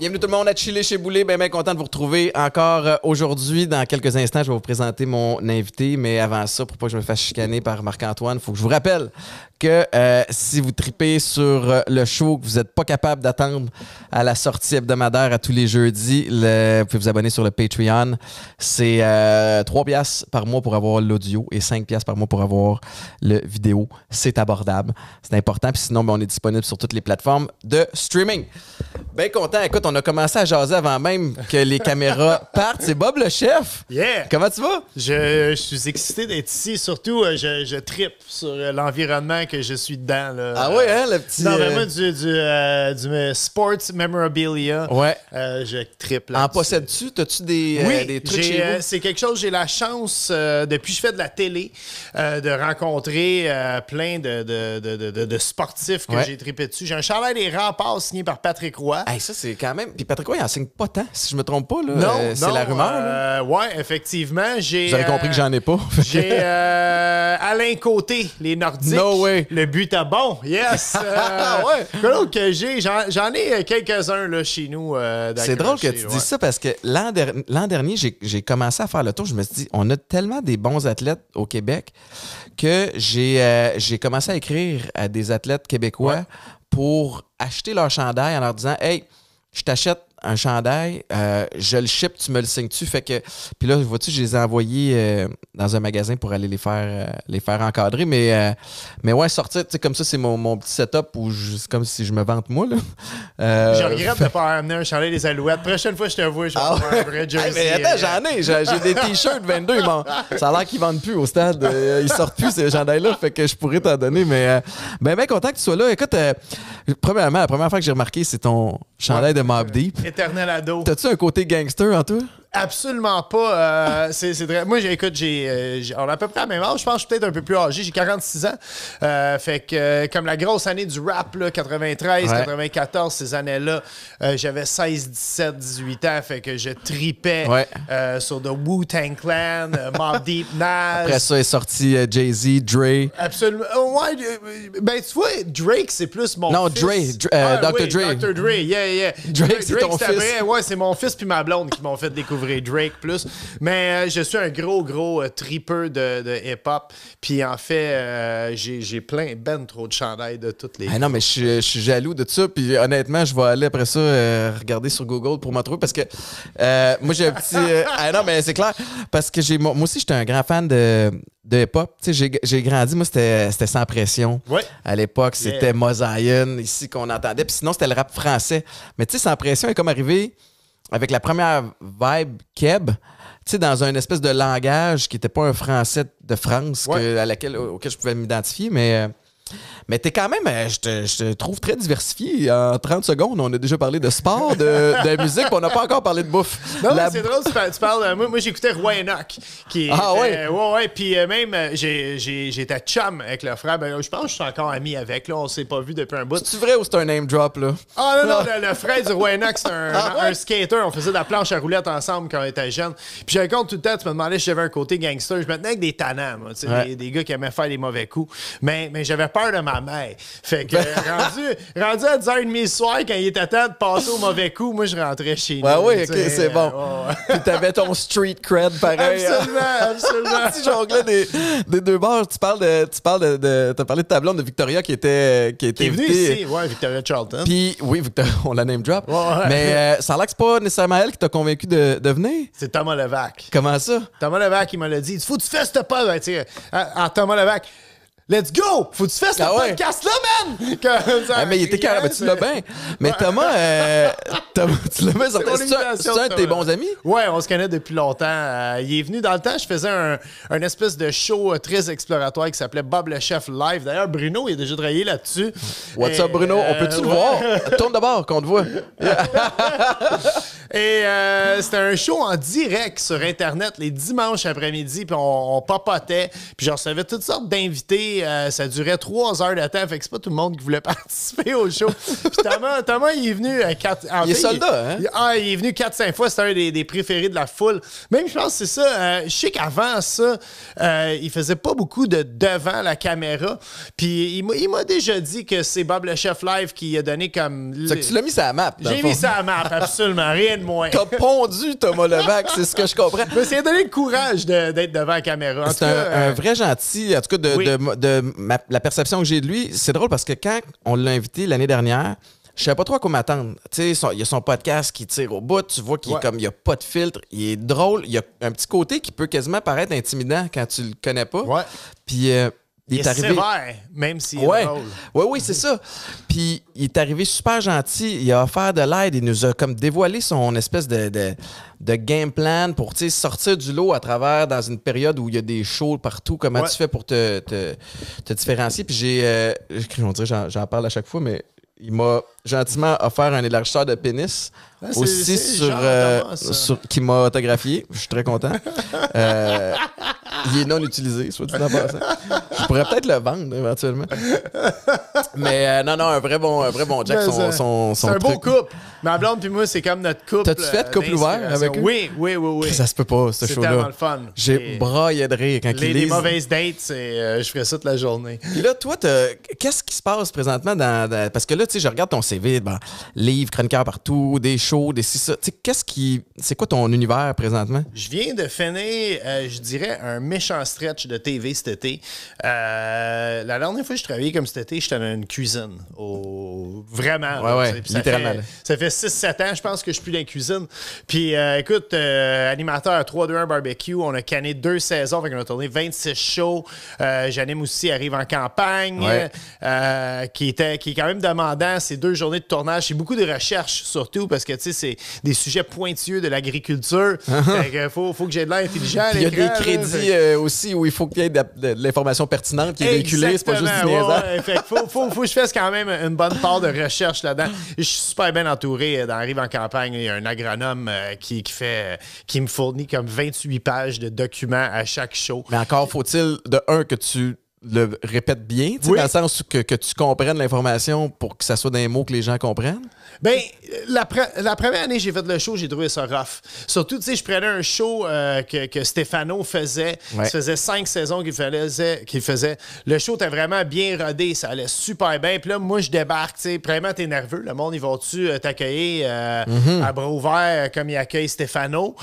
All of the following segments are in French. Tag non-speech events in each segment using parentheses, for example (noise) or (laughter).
Bienvenue tout le monde à Chile chez Boulet. Bien, ben content de vous retrouver encore euh, aujourd'hui. Dans quelques instants, je vais vous présenter mon invité. Mais avant ça, pour pas que je me fasse chicaner par Marc-Antoine, il faut que je vous rappelle que euh, si vous tripez sur euh, le show, que vous n'êtes pas capable d'attendre à la sortie hebdomadaire à tous les jeudis, vous pouvez vous abonner sur le Patreon. C'est 3 euh, par mois pour avoir l'audio et 5 pièces par mois pour avoir le vidéo. C'est abordable. C'est important. sinon, ben, on est disponible sur toutes les plateformes de streaming. Bien content. Écoute, on a commencé à jaser avant même que les caméras (laughs) partent. C'est Bob le chef. Yeah. Comment tu vas? Je, suis excité d'être ici. Surtout, je, je tripe sur l'environnement que je suis dedans. Là. Ah ouais, hein, le euh, petit. Non, euh, vraiment du, du euh, sports memorabilia. Ouais. Euh, je triple. En possèdes-tu T'as-tu des, trucs C'est quelque chose, j'ai la chance, depuis que je fais de la télé, de rencontrer plein de, de, de, de, sportifs que j'ai trippé dessus. J'ai un chalet des remparts signé par Patrick Roy. Ah, ça, c'est quand même. Puis Patrick Roy, il en signe pas tant, si je me trompe pas. Là. Non, c'est la rumeur. Oui, ouais, effectivement. J'ai, Vous avez compris que j'en ai pas. j'ai Alain Côté, les Nordiques. No le but à bon, yes! (laughs) Ah ouais. Euh, que j'ai? J'en ai, euh, quelques-uns chez nous. Euh, c'est drôle que tu dises ça parce que l'an dernier, j'ai commencé à faire le tour. Je me suis dit, on a tellement des bons athlètes au Québec que j'ai commencé à écrire à des athlètes québécois pour acheter leur chandail en leur disant, hey, je t'achète un chandail, euh, je le ship, tu me le signes-tu? Fait que. Puis là, vois-tu, je les ai envoyés euh, dans un magasin pour aller les faire euh, les faire encadrer. Mais, mais ouais, sortir, tu sais, comme ça, c'est mon, mon, petit setup où c'est comme si je me vante moi. Là. (laughs) je regrette de ne pas amener un chandail des Alouettes. Prochaine fois, je te vois, je vais ah avoir un vrai jersey. attends, j'en ai. J'ai des (laughs) t-shirts 22. ça a l'air qu'ils vendent plus au stade. ils sortent plus ces chandails-là. Fait que je pourrais t'en donner. Mais ben, ben content que tu sois là. Écoute, premièrement, la première fois que j'ai remarqué, c'est ton chandail de Mob Deep. Éternel ado. T'as-tu un côté gangster en toi? Absolument pas. Euh, c'est, Moi, écoute, j'ai, euh, on a à peu près la même âge. Je pense je suis peut-être un peu plus âgé. J'ai 46 ans. Euh, fait que, comme la grosse année du rap, là, 93, 94, ces années-là, j'avais 16, 17, 18 ans. Fait que je tripais sur The Wu-Tang Clan, Mob (laughs) Deep, Nas. Après ça est sorti Jay-Z, Dre. Absolument. ben, tu vois, Drake, c'est plus mon non, Dre. Ah Dr. Dre. Dr. Dre. Yeah, yeah. Drake, c'est ton fils. c'est mon fils puis ma blonde qui m'ont fait découvrir Drake plus. Mais euh, je suis un gros, gros euh, de, hip-hop. Puis en fait, euh, j'ai plein, ben trop de chandails de toutes les. Ah non, mais je suis- jaloux de ça. Puis honnêtement, je vais aller après ça euh, regarder sur Google pour m'en trouver parce que moi, j'ai un petit. (laughs) Ah non, mais c'est clair. Parce que j'ai moi aussi, j'étais un grand fan de, de hip-hop. j'ai- grandi. Moi, c'était sans pression. Oui. À l'époque, c'était Mosaïen ici qu'on entendait. Puis sinon, c'était le rap français. Mais tu sais, sans pression est comme arrivé avec la première vibe Keb, tu sais, dans un espèce de langage qui n'était pas un français de France à laquelle, auquel je pouvais m'identifier, mais euh, mais t'es quand même, euh, je te, je te, trouve très diversifié. En 30 secondes, on a déjà parlé de sport, de, (laughs) de musique, on n'a pas encore parlé de bouffe. Non, c'est drôle, tu parles. Euh, moi, j'écoutais Roy Enoch. Qui, ah euh, ouais? ouais, Puis même, j'étais chum avec le frère. Ben, je pense que je suis encore ami avec. Là, on s'est pas vu depuis un bout. C'est vrai ou c'est un name drop, là? Ah non, non, (laughs) Le, frère du Roy Enoch, c'est ah, un, skater. On faisait de la planche à roulettes ensemble quand on était jeunes Puis j'avais compte tout le temps, tu me demandais si j'avais un côté gangster. Je me tenais avec des tanans, moi, des, gars qui aimaient faire des mauvais coups. Mais, mais j'avais pas de ma mère. Fait que ben. euh, rendu, rendu, à 10h30 le soir, quand il était temps de passer au mauvais coup, moi, je rentrais chez nous. Ouais, oui, OK, c'est bon. Tu Puis t'avais ton street cred pareil. Hein. Absolument, absolument. (laughs) tu jonglais des, des, deux bords. Tu parles de... Tu parles de, parlé de ta blonde de Victoria qui était qui était est venue ici, ouais, Victoria Charlton. Puis oui, Victoria, (laughs) on la name drop. Mais euh, ça a l'air que c'est pas nécessairement elle qui t'a convaincu de, venir. C'est Thomas Levac. Comment ça? Thomas Levac, il m'a dit, il faut que tu fasses ce pas. En Thomas Levac, Let's go! Faut que tu fasses ah podcast-là, man! (laughs) ah, mais il était carrément, mais tu l'as bien. Mais Thomas, euh, (laughs) Thomas, tu l'as bien sorti. C'est un, un de tes bons amis? Ouais, on se connaît depuis longtemps. Euh, il est venu dans le temps, je faisais un, espèce de show euh, très exploratoire qui s'appelait Bob le Chef Live. D'ailleurs, Bruno, il a déjà travaillé là-dessus. What's up, Bruno? on peut-tu le voir? Tourne d'abord qu'on te voit. (laughs) Et c'était un show en direct sur Internet les dimanches après-midi, puis on, papotait, puis j'en recevais toutes sortes d'invités euh, ça durait trois heures de temps. Fait que c'est pas tout le monde qui voulait (laughs) participer au show. Puis Thomas, il est venu euh, quatre. il est soldat, hein? ah, il est venu quatre 5 fois. c'est un des, préférés de la foule. Même, je pense c'est ça. Euh, je sais qu'avant ça, il faisait pas beaucoup de devant la caméra. Puis il m'a déjà dit que c'est Bob le Chef Live qui a donné comme. tu l'as mis sur la map. J'ai mis ça à map, absolument. Rien de moins. T'as pondu Thomas Levac, c'est ce que je comprends. Mais c'est donné le courage d'être devant la caméra. C'est un, vrai gentil, en tout cas, de la perception que j'ai de lui, c'est drôle parce que quand on l'a invité l'année dernière, je savais pas trop à quoi m'attendre. Il y a son podcast qui tire au bout, tu vois qu'il n'y comme il y a pas de filtre, il est drôle, il y a un petit côté qui peut quasiment paraître intimidant quand tu le connais pas. Puis euh, il, est, arrivé... même si ouais. est Oui, oui, c'est ça. Puis il est arrivé super gentil, il a offert de l'aide, il nous a comme dévoilé son espèce de, de, game plan pour sortir du lot à travers dans une période où il y a des shows partout. Comment tu fais pour te, te, différencier? Puis j'ai, euh, j'en parle à chaque fois, mais il m'a gentiment offert un élargisseur de pénis ah, aussi euh, sur, qui m'a autographié. Je suis très content. Euh, il est non utilisé, soit dit Je pourrais peut-être le vendre éventuellement. Mais euh, non, non, un vrai bon, un vrai bon Jack. Son, son, son c'est un beau couple. Ma blonde puis moi, c'est comme notre couple. T'as-tu fait couple ouvert avec eux? Oui, oui, oui, Ça se peut pas, ce show-là. C'est tellement le fun. J'ai braillé de rire quand les, Les mauvaises dates, je ferais ça toute la journée. et là, toi, qu'est-ce qui se passe présentement dans, Parce que là, tu sais, je regarde ton vide. Ben, livres, chroniqueurs partout, des shows, des ci, ça. qu'est-ce qui. C'est quoi ton univers présentement? Je viens de finir, euh, je dirais, un méchant stretch de TV cet été. Euh, la dernière fois que je travaillais comme cet été, j'étais dans une cuisine. Au... Vraiment. ça, Fait, 6-7 ans, je pense que je suis plus dans la cuisine. Puis euh, écoute, animateur 3-2-1 barbecue, on a canné deux saisons, on a tourné 26 shows. J'anime aussi Arrive en campagne, qui, était, qui est quand même demandant. ces deux journée de tournage. C'est beaucoup de recherches surtout, parce que, tu sais, c'est des sujets pointueux de l'agriculture. (laughs) Ah ah. il faut, que j'ai de l'air Il y a des crédits euh, aussi où il faut qu'il y ait de, l'information pertinente qui est véhiculée. C'est pas juste du ouais, faut, que je fasse quand même une bonne part de recherche là-dedans. Je suis super bien entouré. Euh, dans en campagne, il y a un agronome euh, qui, qui, fait, qui me fournit comme 28 pages de documents à chaque show. Mais encore faut-il, de un, que tu le répète bien, dans le sens que, tu comprennes l'information pour que ça soit dans les mots que les gens comprennent? Bien, la, première année j'ai fait le show, j'ai trouvé ça rough. Surtout, tu sais, je prenais un show euh, que, que, Stéphano faisait. faisait cinq saisons qu'il faisait, faisait. Le show était vraiment bien rodé, ça allait super bien. Puis là, moi, je débarque, tu sais, vraiment, t'es nerveux. Le monde, ils vont-tu euh, t'accueillir euh, mhm. à bras ouverts comme il accueille Stefano?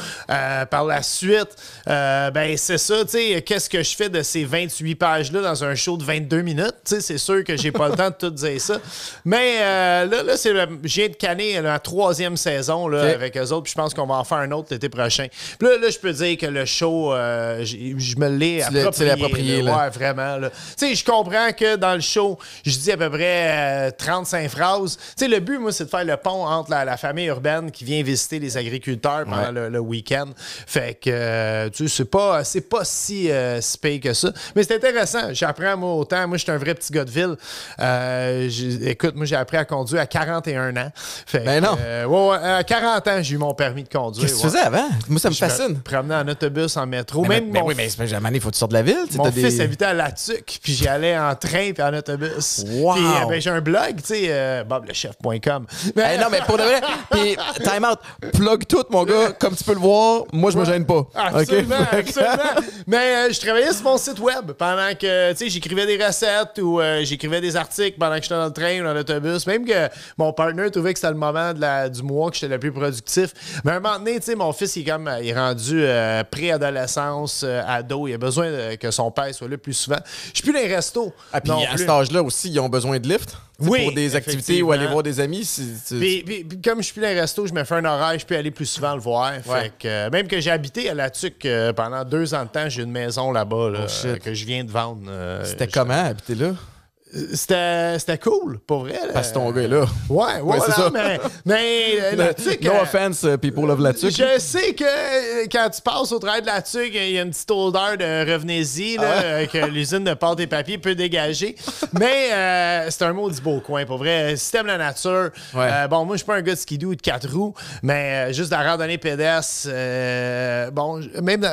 par la suite, ben c'est ça, tu sais, qu'est-ce que je fais de ces 28 pages-là dans un show de 22 minutes. C'est sûr que j'ai pas le temps de tout dire ça. Mais euh, là, là je viens de canner la troisième saison là, avec eux autres. je pense qu'on va en faire un autre l'été prochain. là, je peux dire que le show, euh, je me l'ai approprié. approprié là. Ouais, vraiment. Je comprends que dans le show, je dis à peu près 35 euh, phrases. le but, moi, c'est de faire le pont entre la, famille urbaine qui vient visiter les agriculteurs pendant le, week-end. Fait que, tu sais, c'est pas, pas si, si que ça. Mais c'est intéressant j'apprends, moi, autant. Moi, j'étais un vrai petit gars de ville. Euh, écoute, moi, j'ai appris à conduire à 41 ans. Fait ben non. Euh, ouais, ouais, à 40 ans, j'ai eu mon permis de conduire. Qu'est-ce que tu faisais avant? Moi, ça me fascine. Promener en autobus, en métro. Mais même mais, mon... oui, mais il faut que tu de la ville. Mon fils habitait à La Tuque, puis j'y allais en train puis en autobus. Euh, wow. Puis ben, j'ai un blog, tu sais, boblechef.com. Mais... Ben non, mais pour de vrai, (laughs) puis time out, plug tout, mon gars. Comme tu peux le voir, moi, je me gêne pas. Absolument, absolument. (laughs) mais je travaillais sur mon site web pendant que euh, j'écrivais des recettes ou euh, j'écrivais des articles pendant que j'étais dans le train ou dans l'autobus. Même que mon partner trouvait que c'était le moment de la, du mois que j'étais le plus productif. Mais à un moment donné, mon fils, est, rendu euh, préadolescence, ado. Il a besoin que son père soit là plus souvent. Je suis plus les restos. et ah, puis à cet âge-là aussi, ils ont besoin de lift? pour des activités ou aller voir des amis. Puis, comme je suis plus dans les resto, je me fais un horaire, je peux aller plus souvent le voir. Euh, même que j'ai habité à La Tuque euh, pendant deux ans de temps, j'ai une maison là-bas oh, que je viens de vendre. Euh, C'était comment habiter là? C'était cool, pour vrai. Parce que ton gars est là. Ouais, ouais, c'est ça. Mais, mais euh, No euh, offense, euh, people love la tuque. Je sais que quand tu passes au travers de la tuque, il y a une petite odeur de revenez-y que ah l'usine de pâte et papier peut dégager. mais c'est un mot du beau coin, pour vrai. Système la nature. bon, moi, je suis pas un gars de skidoo ou de quatre roues, mais juste la randonnée pédestre. bon, même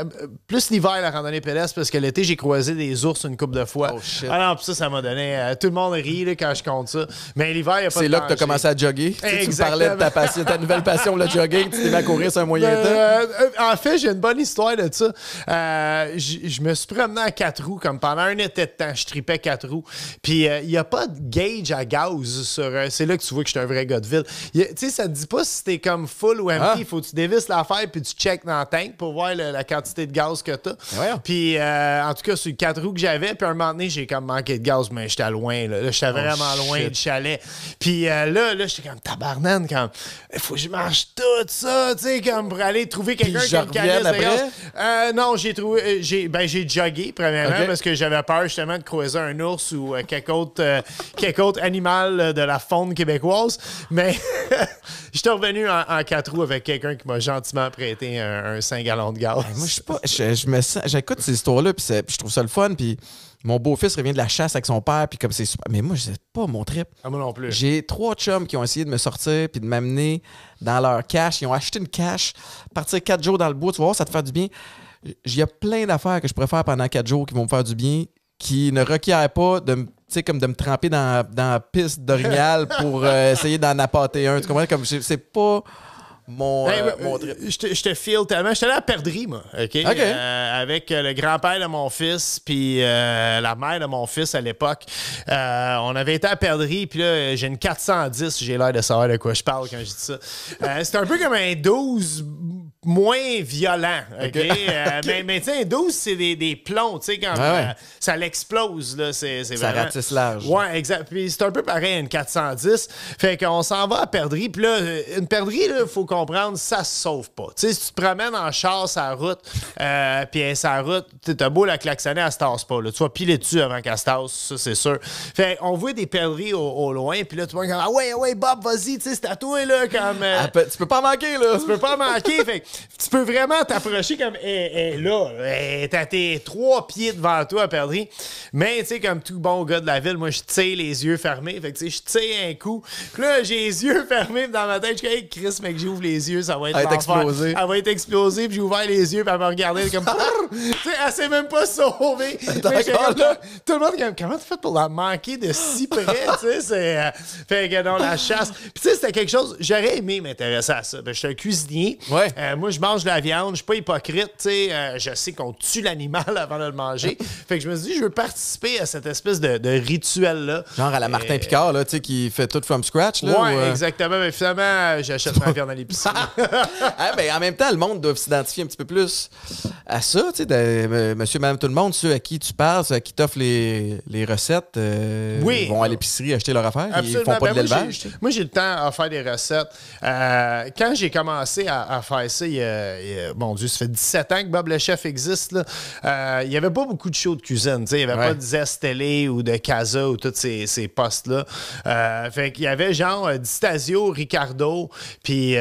plus l'hiver, la randonnée pédestre, parce que l'été, j'ai croisé des ours une couple de fois. Oh, shit. Ah non, ça, ça m'a donné euh, tout le monde rit quand je compte ça. Mais l'hiver, il n'y a pas C'est là que tu as commencé à jogger. Tu, parlais de ta, passion, ta nouvelle passion, le jogging. Tu t'es mis à courir sur un moyen ben, temps. Euh, en fait, j'ai une bonne histoire de ça. Euh, je me suis promené à quatre roues comme pendant un été de temps. Je tripais quatre roues. Puis il n'y a pas de gauge à gaz sur. c'est là que tu vois que je suis un vrai gars de ville. Tu sais, ça te dit pas si t'es comme full ou empty. Il ah. faut que tu dévisses l'affaire puis tu check dans la tank pour voir la quantité de gaz que t'as. Ben puis en tout cas, sur quatre roues que j'avais, puis un moment donné, j'ai comme manqué de gaz, mais j'étais à loin loin. Là, j'étais oh, vraiment loin du chalet. Puis euh, là, là j'étais comme tabarnane, comme il faut que je marche tout ça, tu sais, comme pour aller trouver quelqu'un qui me euh, non, j'ai trouvé. Euh, j'ai, ben, j'ai jogué, premièrement, parce que j'avais peur justement de croiser un ours ou quelque, autre, animal de la faune québécoise. Mais (laughs) j'étais revenu en, quatre roues avec quelqu'un qui m'a gentiment prêté un, saint 5 gallons de gaz. moi, je suis pas. J'écoute ces histoires-là, puis je trouve ça le fun, puis mon beau-fils revient de la chasse avec son père, puis comme c'est super. Mais moi, je sais pas mon trip. Ah, moi non plus. J'ai trois chums qui ont essayé de me sortir, puis de m'amener dans leur cache. Ils ont acheté une cache, partir quatre jours dans le bois, tu vois, ça te fait du bien. Il y a plein d'affaires que je pourrais faire pendant quatre jours qui vont me faire du bien, qui ne requièrent pas de me comme de me tremper dans, la piste d'orignal (laughs) pour euh, essayer d'en appâter un. Tu comprends? Comme c'est pas mon, ben, euh, euh, trip. Je te, je feel tellement. J'étais allé à Perdri moi. OK? Euh, avec le grand-père de mon fils, puis la mère de mon fils à l'époque. on avait été à Perdri puis là, j'ai une 410. J'ai l'air de savoir de quoi je parle quand je dis ça. C'est un peu comme un 12 moins violent. Euh, (laughs) OK? Mais, mais tu sais, 12, c'est des, des plombs, tu sais, quand euh, ça l'explose, là, c'est Ça vraiment... ratisse large. Ouais, exact. Puis c'est un peu pareil à une 410. Fait qu'on s'en va à perdrix. Puis là, euh, une là, il faut comprendre, ça se sauve pas. Tu sais, si tu te promènes en char sa route, puis sa route, t'as beau la klaxonner, elle se tasse pas. Là. Tu vas piler dessus avant qu'elle se tasse, ça, c'est sûr. Fait on voit des perdrix au, loin, puis là, tu vois, ah ouais, ouais, Bob, vas-y, tu sais, c'est à toi, là, comme... Ah, tu peux pas manquer, là! Tu peux pas manquer, fait tu peux vraiment t'approcher comme eh, eh, là, eh, t'as tes trois pieds devant toi, perdre. Mais tu sais, comme tout bon gars de la ville, moi je tire les yeux fermés. Fait que tu sais, je tire un coup. Puis là, j'ai les yeux (laughs) fermés dans ma tête. Je suis hey, Chris, mec, j'ouvre les yeux, ça va être, explosé. va va être explosé Puis j'ai ouvert les yeux, puis elle m'a regardé comme. (laughs) tu sais, elle s'est même pas sauvée. (laughs) là, tout le monde comme comment tu fais pour la manquer de si près, tu sais, c'est. Euh, fait que non, la chasse. Puis tu sais, c'était quelque chose. J'aurais aimé m'intéresser à ça. Ben, je suis un cuisinier. Euh, moi, je mange de la viande, je suis pas hypocrite, tu sais, euh, je sais qu'on tue l'animal (laughs) avant de le manger. (laughs) fait que je me suis dit, je veux participer à cette espèce de, rituel-là. Genre à la Martin euh, Picard, là, tu sais, qui fait tout from scratch, là. Ouais, euh? exactement. Mais finalement, j'achète ma viande à l'épicerie. (laughs) Ah, ben, en même temps, le monde doit s'identifier un petit peu plus à ça, tu sais, monsieur, madame, tout le monde, ceux à qui tu parles, à qui t'offrent les, les, recettes, ils vont à l'épicerie acheter leur affaire, Absolument. ils font pas de ben, l'élevage. Moi, j'ai le temps à faire des recettes. quand j'ai commencé à, à faire ça, mon Dieu, ça fait 17 ans que Bob le Chef existe. Euh, il n'y avait pas beaucoup de shows de cuisine. Il n'y avait pas de Zest ou de Casa ou tous ces, postes-là. Il euh, fait qu'il y avait genre euh, Distasio, Ricardo, puis,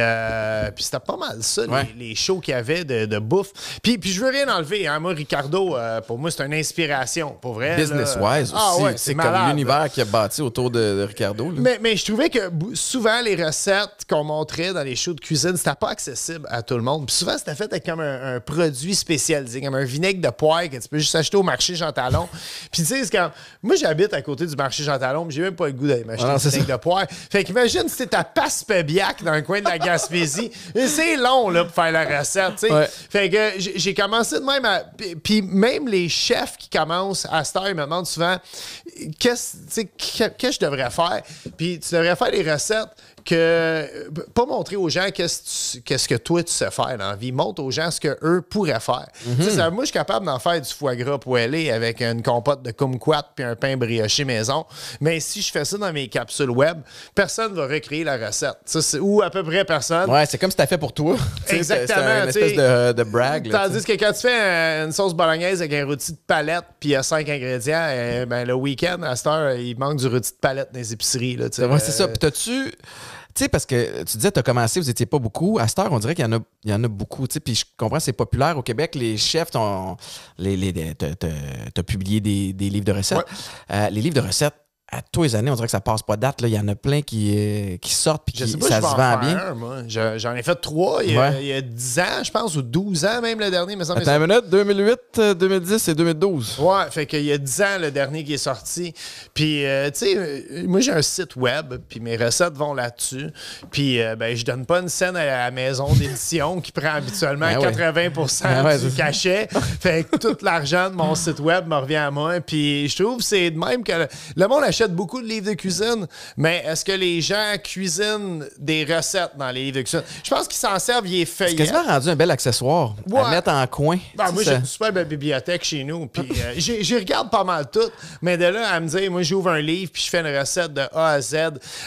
c'était pas mal ça, les, shows qu'il y avait de, bouffe. Puis, puis je veux rien enlever. Hein. Moi, Ricardo, pour moi, c'est une inspiration, pour vrai. Business-wise ah aussi. c'est comme l'univers qui a bâti autour de, Ricardo. Mais, mais je trouvais que souvent, les recettes qu'on montrait dans les shows de cuisine, c'était pas accessible à tout le monde. Puis souvent, c'était fait avec comme un, produit spécialisé, comme un vinaigre de poire que tu peux juste acheter au marché Jean Talon. (laughs) puis tu sais, c'est Moi, j'habite à côté du marché Jean Talon, mais j'ai même pas le goût d'aller m'acheter ah, un vinaigre de poire. Fait qu'imagine si ta à dans le coin de la Gaspésie. (laughs) c'est long, là, pour faire la recette, tu Fait que j'ai commencé de même à. Puis même les chefs qui commencent à Star ils me demandent souvent qu'est-ce que je devrais faire. Puis tu devrais faire des recettes que pas montrer aux gens qu'est-ce que toi tu sais faire dans la vie, montre aux gens ce que eux pourraient faire. Mhm. moi, je suis capable d'en faire du foie gras poêlé avec une compote de kumquat puis un pain brioché maison, mais si je fais ça dans mes capsules web, personne va recréer la recette, ou à peu près personne. Ouais, c'est comme si t'as fait pour toi. (laughs) Exactement. C'est une espèce de, de, brag. tandis que quand tu fais une sauce bolognaise avec un rôti de palette puis il y a cinq ingrédients, eh, ben, le week-end à cette heure, il manque du rôti de palette dans les épiceries. Là, c'est ça. Puis t'as-tu tu sais, parce que tu disais, tu as commencé, vous n'étiez pas beaucoup. À cette heure, on dirait qu'il y en a, il y en a beaucoup. Tu puis je comprends, c'est populaire au Québec. Les chefs, ont les, les, t'as, publié des, des, livres de recettes. Euh, les livres de recettes, à tous les années, on dirait que ça passe pas date. Il y en a plein qui, euh, qui sortent puis ça se vend bien. J'en ai fait trois il y, a, 10 ans, je pense, ou 12 ans même le dernier. Me Attends minute, 2008, 2010 euh, et 2012. Ouais, fait qu'il y a 10 ans le dernier qui est sorti. Puis, euh, tu sais, moi j'ai un site web, puis mes recettes vont là-dessus. Puis, ben, je donne pas une scène à la maison d'édition qui prend habituellement 80 ben ben du cachet. fait que tout l'argent de mon site web me revient à moi. Puis, je trouve que c'est de même que le, le monde achète beaucoup de livres de cuisine, mais est-ce que les gens cuisinent des recettes dans les livres de cuisine? Je pense qu'ils s'en servent, Est-ce qu'ils quasiment rendu un bel accessoire mettre en coin. Ben, moi, j'ai une super belle bibliothèque chez nous, puis euh, je j'y regarde pas mal tout, mais de là à me dire, moi, j'ouvre un livre, puis je fais une recette de A à Z.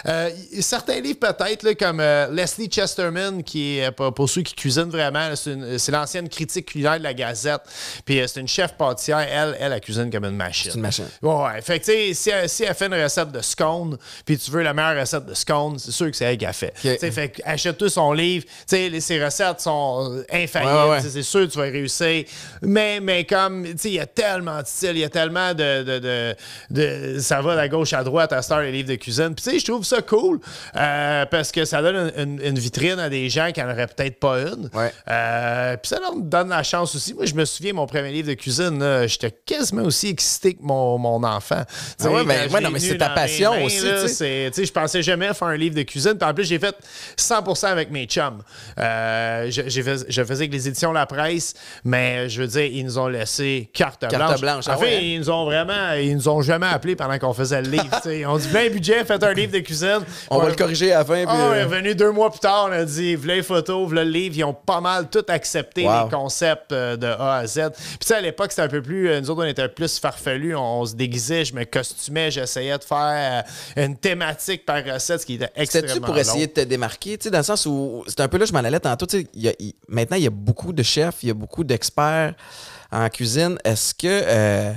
Euh, certains livres, peut-être, comme euh, Leslie Chesterman, qui est, pour ceux qui cuisinent vraiment, c'est l'ancienne critique culinaire de la Gazette, puis c'est une chef pâtissière, elle, elle, elle cuisine comme une machine. C'est une machine. Ouais, fait que, tu si une recette de scone, puis tu veux la meilleure recette de scone, c'est sûr que c'est elle qui a fait. fait achète-toi son livre. ses recettes sont euh, infaillibles. C'est sûr que tu vas réussir. Mais, mais comme, il y a tellement de il y a tellement de, Ça va de gauche à droite à Star, les livres de cuisine. Puis, je trouve ça cool euh, parce que ça donne une, vitrine à des gens qui n'en auraient peut-être pas une. Euh, ça leur donne la chance aussi. Moi, je me souviens, mon premier livre de cuisine, j'étais quasiment aussi excité que mon, mon enfant mais c'est ta passion aussi. Tu sais, je pensais jamais faire un livre de cuisine. Puis en plus, j'ai fait 100% avec mes chums. Euh, je, faisais avec les éditions La Presse, mais je veux dire, ils nous ont laissé carte, blanche. Ah en fait, hein? ils nous ont vraiment, ils nous ont jamais appelé pendant qu'on faisait le livre. on dit ben budget, faites un livre de cuisine. On va le corriger à la ah, Oh, est euh, revenu deux mois plus tard, on a dit, voulez les photos, voulez le livre. Ils ont pas mal tout accepté les concepts euh, de A à Z. Puis à l'époque, c'était un peu plus, nous autres, on était plus farfelus, on, on se déguisait, je me costumais, j'essayais essayait de faire euh, une thématique par recette, ce qui était extrêmement C'était-tu pour essayer de te démarquer, tu sais, dans le sens où, c'est un peu là je m'en allais tantôt, tu sais, maintenant, il y a beaucoup de chefs, il y a beaucoup d'experts en cuisine. Est-ce que... Euh,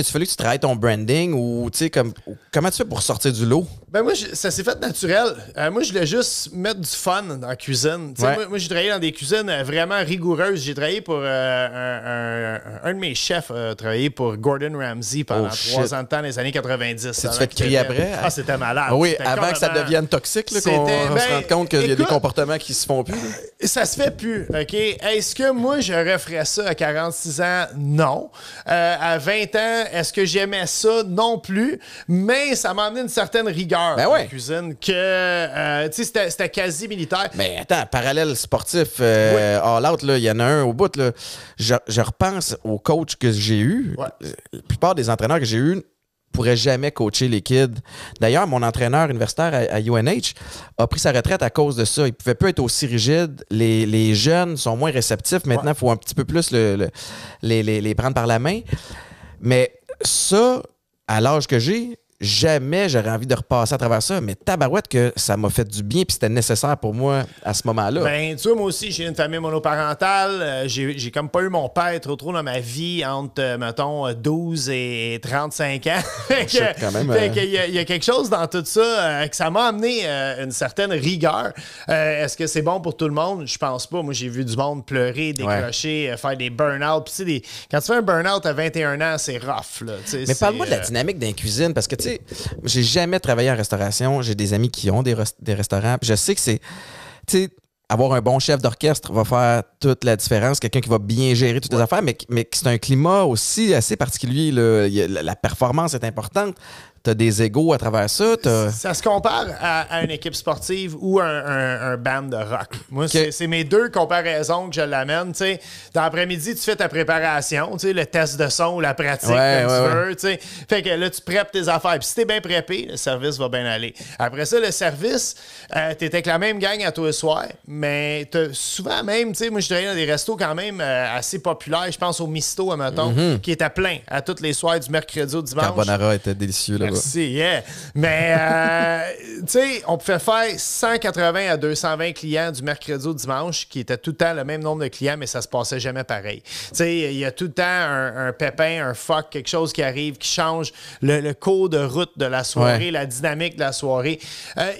tu fallu que tu travailles ton branding ou comme, comment tu fais pour sortir du lot? Ben moi, ça s'est fait naturel. Euh, moi, je voulais juste mettre du fun dans la cuisine. Moi, j'ai travaillé dans des cuisines euh, vraiment rigoureuses. J'ai travaillé pour euh, un, de mes chefs, a travaillé pour Gordon Ramsay pendant oh, trois ans de temps, les années 90. C'est tu crier après? Ah, c'était malade. Ah oui, avant que ça devienne toxique, qu'on se ben, rende compte qu'il y a des comportements qui se font plus. Ça se fait plus, OK? Est-ce que moi, je referais ça à 46 ans? Non. à 20 ans, est-ce que j'aimais ça non plus, mais ça m'a amené une certaine rigueur ben cuisine que euh, c'était quasi militaire. Mais attends, parallèle sportif euh, là, il y en a un au bout là. Je, repense au coach que j'ai eu. Euh, la plupart des entraîneurs que j'ai eu pourraient jamais coacher les kids. D'ailleurs, mon entraîneur universitaire à, UNH a pris sa retraite à cause de ça. Il pouvait plus être aussi rigide. Les, jeunes sont moins réceptifs. Maintenant, il faut un petit peu plus les, prendre par la main. Mais ça, à l'âge que j'ai, jamais j'aurais envie de repasser à travers ça, mais tabarouette que ça m'a fait du bien puis c'était nécessaire pour moi à ce moment-là. Ben, tu moi aussi, j'ai une famille monoparentale. Euh, j'ai comme pas eu mon père trop trop dans ma vie entre, euh, mettons, 12 euh, et 35 ans. (laughs) quand il, hein. y a, quelque chose dans tout ça que ça m'a amené une certaine rigueur. Est-ce que c'est bon pour tout le monde? Je pense pas. Moi, j'ai vu du monde pleurer, décrocher, faire des burn-out. Des... Quand tu fais un burn-out à 21 ans, c'est rough. mais parle-moi de la dynamique d'un cuisine parce que, tu j'ai jamais travaillé en restauration. J'ai des amis qui ont des, restaurants. Je sais que c'est. Tu sais, avoir un bon chef d'orchestre va faire toute la différence. Quelqu'un qui va bien gérer toutes les affaires, mais, mais c'est un climat aussi assez particulier. la performance est importante t'as des égaux à travers ça. Ça se compare à, une équipe sportive ou un, un, band de rock. Moi, c'est mes deux comparaisons que je l'amène. Dans l'après-midi, tu fais ta préparation, le test de son, la pratique, comme tu veux. Fait que là, tu prépes tes affaires. Puis si t'es bien prépé, le service va bien aller. Après ça, le service, tu euh, t'es avec la même gang à tous les soirs, mais souvent même, tu moi, je travaille dans des restos quand même euh, assez populaires. Je pense au Misto, mhm. à mettons, qui était plein à toutes les soirs du mercredi au dimanche. Carbonara était délicieux. Là, mais, euh, (laughs) tu sais, on pouvait faire 180 à 220 clients du mercredi au dimanche, qui était tout le temps le même nombre de clients, mais ça se passait jamais pareil. Tu sais, il y a tout le temps un, pépin, un fuck, quelque chose qui arrive, qui change le, cours de route de la soirée, la dynamique de la soirée. Euh,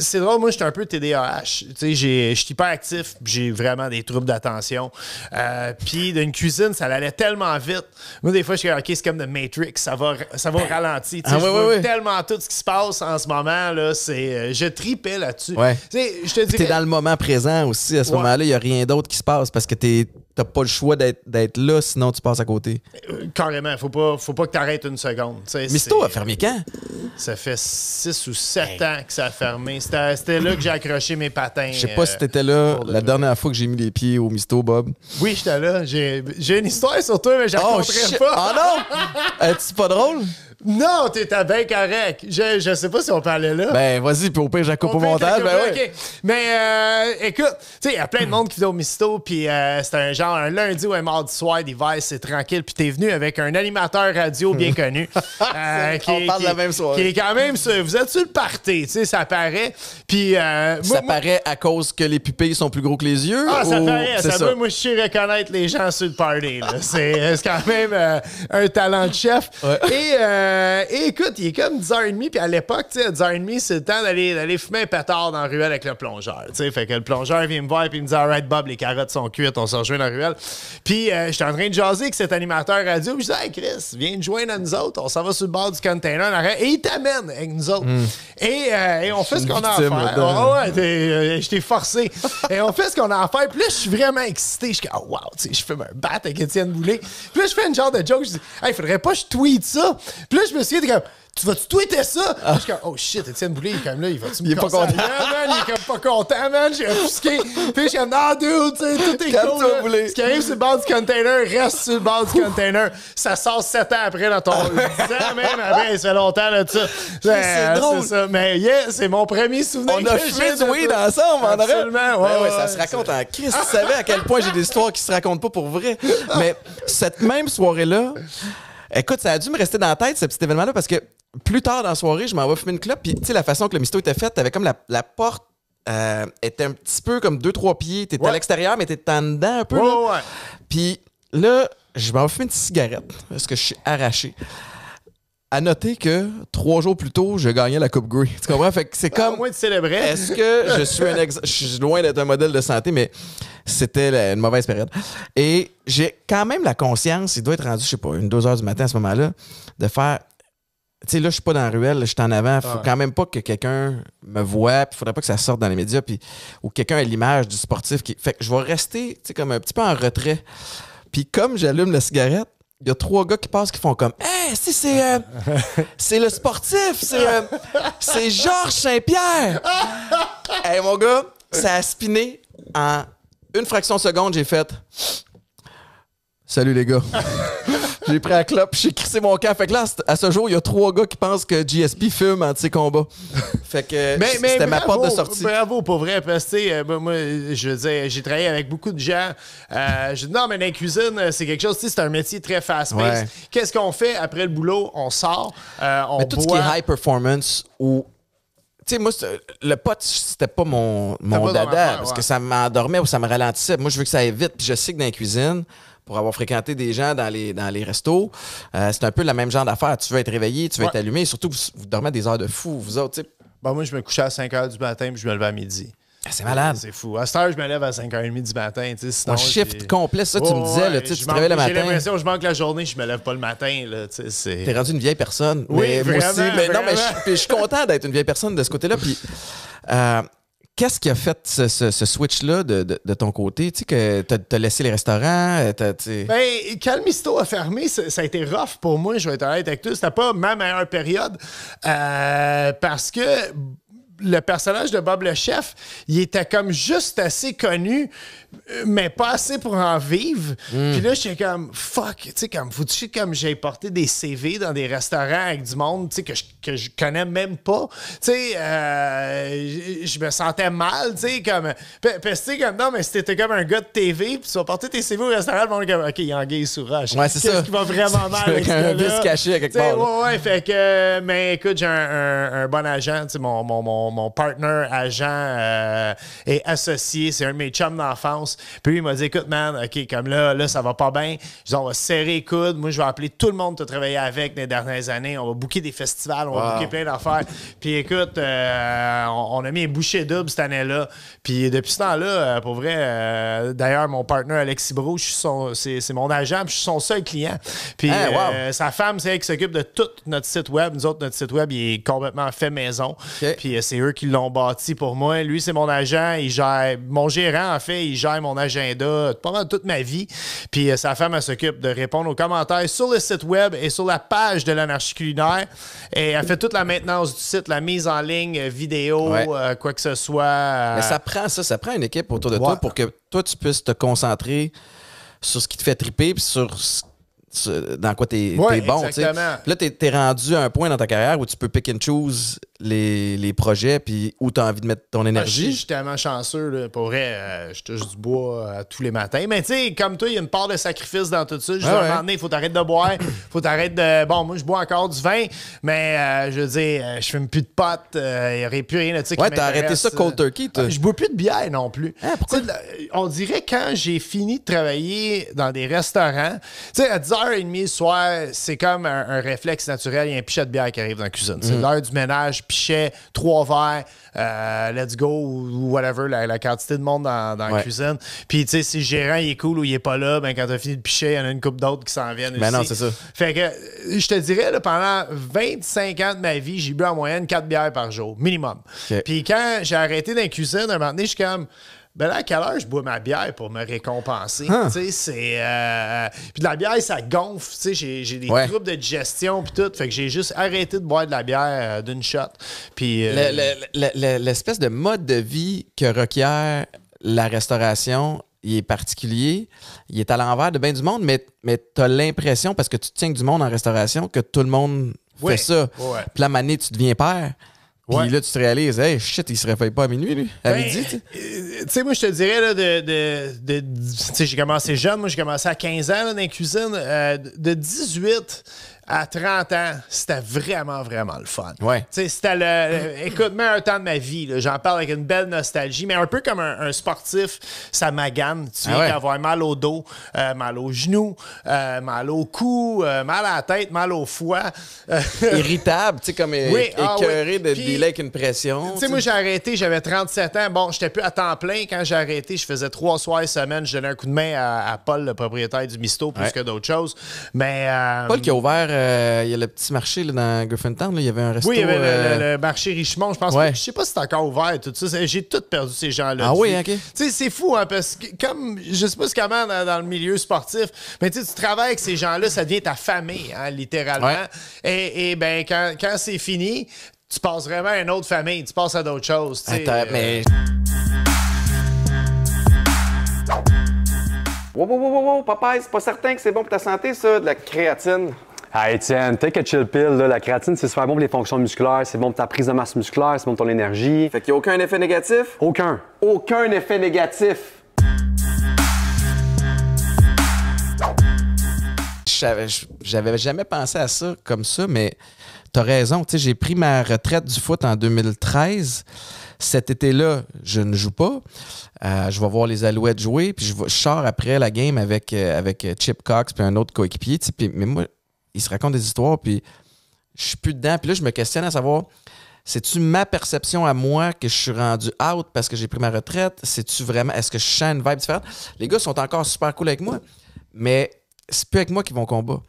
c'est drôle, moi, j'étais un peu TDAH. je suis hyper actif, j'ai vraiment des troubles d'attention. Euh, puis d'une cuisine, ça allait tellement vite. Moi, des fois, je suis OK, c'est comme de Matrix, ça va, ça va ben, ah, je tellement tout ce qui se passe en ce moment. là c'est euh, Je tripais là-dessus. Tu dans le moment présent aussi. À ce moment-là, il n'y a rien d'autre qui se passe parce que t'es t'as pas le choix d'être là, sinon tu passes à côté. Euh, carrément, faut pas, faut pas que t'arrêtes une seconde. Misto a fermé quand? Ça fait six ou sept ans que ça a fermé. C'était là que j'ai accroché mes patins. Je sais pas si euh, t'étais là la dernière fois que j'ai mis les pieds au Misto, Bob. Oui, j'étais là. J'ai une histoire sur toi, mais je oh, pas. Oh non! (laughs) Es-tu pas drôle? Non, t'étais bien correct. Je, je sais pas si on parlait là. Ben, vas-y, puis au pire, j'ai au montage. Ben, ouais. Mais euh, écoute, tu sais, il y a plein de monde qui vient au Misto, puis euh, c'est un genre un lundi ou un mardi soir d'hiver, c'est tranquille, puis t'es venu avec un animateur radio bien (laughs) connu. Euh, qui, on parle de la même soirée. Qui est quand même. Vous êtes sur le party, tu sais, ça paraît. Puis. Euh, ça paraît à cause que les pupilles sont plus gros que les yeux. Ah, ça paraît. Ça, moi, je suis reconnaître les gens sur le party. C'est quand même un talent de chef. Et et euh, écoute, il est comme 10h30, puis à l'époque, tu sais, 10h30, c'est le temps d'aller fumer un pétard dans la ruelle avec le plongeur. Tu sais, fait que le plongeur vient me voir, puis il me dit, alright, Bob, les carottes sont cuites, on s'en rejoint dans la ruelle. Puis euh, j'étais en train de jaser avec cet animateur radio, puis je dis, hey Chris, viens te joindre à nous autres, on s'en va sur le bord du container, arrête, et il t'amène avec nous autres. Hmm. Euh, et, on fait ce qu'on a à faire. Oh, ouais, je t'ai forcé. et on fait ce qu'on a à faire, puis là, je suis vraiment excité. Je suis comme, oh, wow, tu sais, je fais un bat avec Étienne Boulet. Puis là, je fais une genre de joke, je dis, hey, faudrait pas que je tweet ça. Puis je me suis dit, comme, tu vas-tu tweeter ça? Ah. Je suis comme, oh shit, Étienne Boulay, il est quand là, il va-tu me Il est pas content. man, il est comme pas content, man, j'ai offusqué. Puis je suis comme, ah, dude, tu sais, tout est cool. Ce qui arrive sur le bord du container reste sur le bord du container. Ça sort sept ans après dans ton. 10 (laughs) ans même après, ah, ben, ça fait longtemps, là, ça. C'est drôle. C'est ça. Mais c'est mon premier souvenir. On a fait du weed ensemble, en Absolument, ben ouais, ouais, ça se raconte en Christ. Tu savais à quel point j'ai des histoires qui se racontent pas pour vrai. Mais cette même soirée-là, Écoute, ça a dû me rester dans la tête, ce petit événement-là, parce que plus tard dans la soirée, je m'en vais fumer une clope. Puis, tu sais, la façon que le misto était fait, t'avais comme la, porte euh, était un petit peu comme deux, trois pieds. T'étais à l'extérieur, mais t'étais en dedans un peu. Ouais, Puis là, je m'en vais fumer une cigarette parce que je suis arraché. À noter que trois jours plus tôt, je gagnais la Coupe Grey. Tu comprends? Fait que c'est ah, comme. moins, de célébrer. Est-ce que je suis un ex... Je suis loin d'être un modèle de santé, mais c'était une mauvaise période. Et j'ai quand même la conscience, il doit être rendu, je sais pas, une, deux heures du matin à ce moment-là, de faire. Tu sais, là, je suis pas dans la ruelle, je suis en avant. Faut quand même pas que quelqu'un me voit, puis faudrait pas que ça sorte dans les médias, puis ou quelqu'un ait l'image du sportif qui. Fait que je vais rester, tu sais, comme un petit peu en retrait. Puis comme j'allume la cigarette, il y a trois gars qui passent qui font comme Hey, si c'est euh, (laughs) c'est le sportif, c'est euh, c'est Georges Saint-Pierre. (laughs) hey mon gars, ça a spiné en une fraction de seconde, j'ai fait Salut les gars. (laughs) j'ai pris un clope, j'ai crissé mon cas. Fait que là, à ce jour, il y a trois gars qui pensent que GSP fume en ses combat (laughs) Fait que c'était ma porte de sortie. Bravo, pour vrai, parce que euh, moi, je veux j'ai travaillé avec beaucoup de gens. Euh, je dis, non, mais la cuisine, euh, c'est quelque chose, c'est un métier très fast-paced. Qu'est-ce qu'on fait après le boulot? On sort, on mais tout ce qui est high performance ou tu sais, moi, euh, le pot, c'était pas mon, mon dada, parce que ça m'endormait ou ça me ralentissait. Moi, je veux que ça aille vite, puis je sais que dans la cuisine, pour avoir fréquenté des gens dans les, dans les restos, euh, c'est un peu le même genre d'affaire. Tu veux être réveillé, tu veux être allumé, surtout, vous, vous, dormez des heures de fou, vous autres, ben, moi, je me couchais à 5 heures du matin, puis je me levais à midi. Ah, c'est malade. C'est fou. À cette heure, je me lève à 5h30 du matin. Sinon, un shift complet, ça, tu me disais. Là, tu te réveilles le matin. J'ai l'impression que je manque la journée, je me lève pas le matin. T'es rendu une vieille personne. Oui, mais vraiment, Mais non, mais je, suis content d'être une vieille personne de ce côté-là. Puis, euh, qu'est-ce qui a fait ce, switch-là de, ton côté? Tu sais, que t'as laissé les restaurants? Euh, ben, Calmisto a fermé. Ça a été rough pour moi, je vais être honnête avec toi. C'était pas ma meilleure période. Euh, parce que le personnage de Bob le Chef, il était comme juste assez connu mais pas assez pour en vivre. Hmm. Puis là, j'étais comme, fuck, tu sais, comme, foutu, comme j'ai porté des CV dans des restaurants avec du monde, tu sais, que je, que connais même pas. Tu sais, euh, je me sentais mal, tu sais, comme, parce tu sais, comme, non, mais si t'étais comme un gars de TV, puis tu vas porter tes CV au restaurant, le monde est comme, OK, il y en sous roche. Ouais, c'est Qu'est-ce qui va vraiment (laughs) mal? avec un bus caché à quelque part. Ouais, ouais, fait que, mais écoute, j'ai un, un, bon agent, tu sais, mon, mon, mon, mon partner agent euh, et associé, c'est un de mes chums d'enfance puis il m'a dit écoute, man, OK, comme là, là, ça va pas bien. Je on va serrer les coudes. Moi, je vais appeler tout le monde qui travailler travaillé avec les dernières années. On va bouquer des festivals, on va bouquer plein d'affaires. Puis écoute, euh, on, a mis un boucher double cette année-là. Puis depuis ce temps-là, euh, pour vrai, euh, d'ailleurs, mon partenaire Alexis Bro, c'est mon agent, puis je suis son seul client. Puis sa femme, c'est elle qui s'occupe de tout notre site web. Nous autres, notre site web, il est complètement fait maison. Puis c'est eux qui l'ont bâti pour moi. Lui, c'est mon agent. Il gère, mon gérant, en fait, il gère mon agenda, pendant toute ma vie. Puis euh, sa femme, elle s'occupe de répondre aux commentaires sur le site web et sur la page de l'anarchie culinaire. Et elle fait toute la maintenance du site, la mise en ligne, euh, vidéo, euh, quoi que ce soit. Mais ça prend ça, ça prend une équipe autour de toi pour que toi, tu puisses te concentrer sur ce qui te fait triper puis sur ce dans quoi tu es, bon. Là, tu es, rendu à un point dans ta carrière où tu peux pick and choose les, projets puis où tu as envie de mettre ton ah, énergie. j'étais je suis tellement chanceux, là, pour vrai, euh, je touche du bois euh, tous les matins. Mais tu sais, comme toi, il y a une part de sacrifice dans tout ça. Je il faut t'arrêter de boire, (coughs) faut t'arrêter de. Bon, moi, je bois encore du vin, mais euh, je veux dire, je fume plus de potes, il n'y aurait plus rien. ouais, t'as arrêté ça cold turkey, toi. Ah, je bois plus de bière non plus. Ah, on dirait quand j'ai fini de travailler dans des restaurants, tu sais, à 10h30 le soir, c'est comme un, réflexe naturel, il y a un pichet de bière qui arrive dans la cuisine. C'est mm. l'heure du ménage pichet, trois verres, euh, let's go, ou, whatever, la, quantité de monde dans, la cuisine. Puis, tu sais, si le gérant il est cool ou il est pas là, ben, quand as fini de picher, il y en a une coupe d'autres qui s'en viennent. Ben non, c'est ça. Fait que, je te dirais, pendant 25 ans de ma vie, j'ai bu en moyenne 4 bières par jour, minimum. Puis, quand j'ai arrêté dans la cuisine, un moment donné, je suis comme ben là, à quelle heure je bois ma bière pour me récompenser? Hein? c'est. Euh, de la bière, ça gonfle. j'ai, des troubles de digestion, puis tout. Fait que j'ai juste arrêté de boire de la bière euh, d'une shot. Puis. Euh, l'espèce de mode de vie que requiert la restauration, il est particulier, il est à l'envers de bien du monde, mais, mais tu as l'impression, parce que tu tiens du monde en restauration, que tout le monde fait ça. Puis la manée, tu deviens père. Puis là, tu te réalises, hey, shit, il se réveille pas à minuit, lui, à ben, midi. Euh, tu sais, moi, je te dirais, là, de. de, tu sais, j'ai commencé jeune, moi, j'ai commencé à 15 ans, dans la cuisine. Euh, de 18 à 30 ans, c'était vraiment, vraiment le fun. Ouais. C'était le. Écoute, mais un temps de ma vie, j'en parle avec une belle nostalgie, mais un peu comme un, sportif, ça magane. Tu viens ah mal au dos, euh, mal aux genoux, euh, mal au cou, euh, mal à la tête, mal au foie. Irritable, tu sais, comme (laughs) ah écœuré de Puis, avec une pression. Tu sais, moi, j'ai arrêté, j'avais 37 ans. Bon, j'étais plus à temps plein. Quand j'ai arrêté, je faisais trois soirs semaine. Je donnais un coup de main à, Paul, le propriétaire du Misto, plus que d'autres choses. Mais. Paul qui a ouvert euh, il y a le petit marché là, dans Griffintown. Là, il y avait un resto. Oui, il y avait euh, le, marché Richemont, je pense. Que, je sais pas si c'est encore ouvert, tout ça. J'ai tout perdu ces gens-là. Ah oui, OK. Tu sais, c'est fou, hein, parce que comme, je sais pas ce comment dans, dans, le milieu sportif, mais tu travailles avec ces gens-là, ça devient ta famille, hein, littéralement. Et, et ben quand, quand c'est fini, tu passes vraiment à une autre famille, tu passes à d'autres choses. Attends, euh. mais... Wow, wow, wow, wow, papa, c'est pas certain que c'est bon pour ta santé, ça, de la créatine. Ah, Étienne, take a chill pill, la créatine, c'est super bon pour les fonctions musculaires, c'est bon pour ta prise de masse musculaire, c'est bon pour ton énergie. Fait qu'il n'y a aucun effet négatif? Aucun. Aucun effet négatif. J'avais jamais pensé à ça comme ça, mais t'as raison. J'ai pris ma retraite du foot en 2013. Cet été-là, je ne joue pas. Euh, je vais voir les Alouettes jouer, puis je, je sors après la game avec, euh, avec euh, Chip Cox puis un autre coéquipier. Puis, mais moi, ils se racontent des histoires, puis je suis plus dedans. Puis là, je me questionne à savoir, c'est-tu ma perception à moi que je suis rendu out parce que j'ai pris ma retraite? C'est-tu vraiment, est-ce que je sens une vibe différente? Les gars sont encore super cool avec moi, mais c'est plus avec moi qu'ils vont au combat.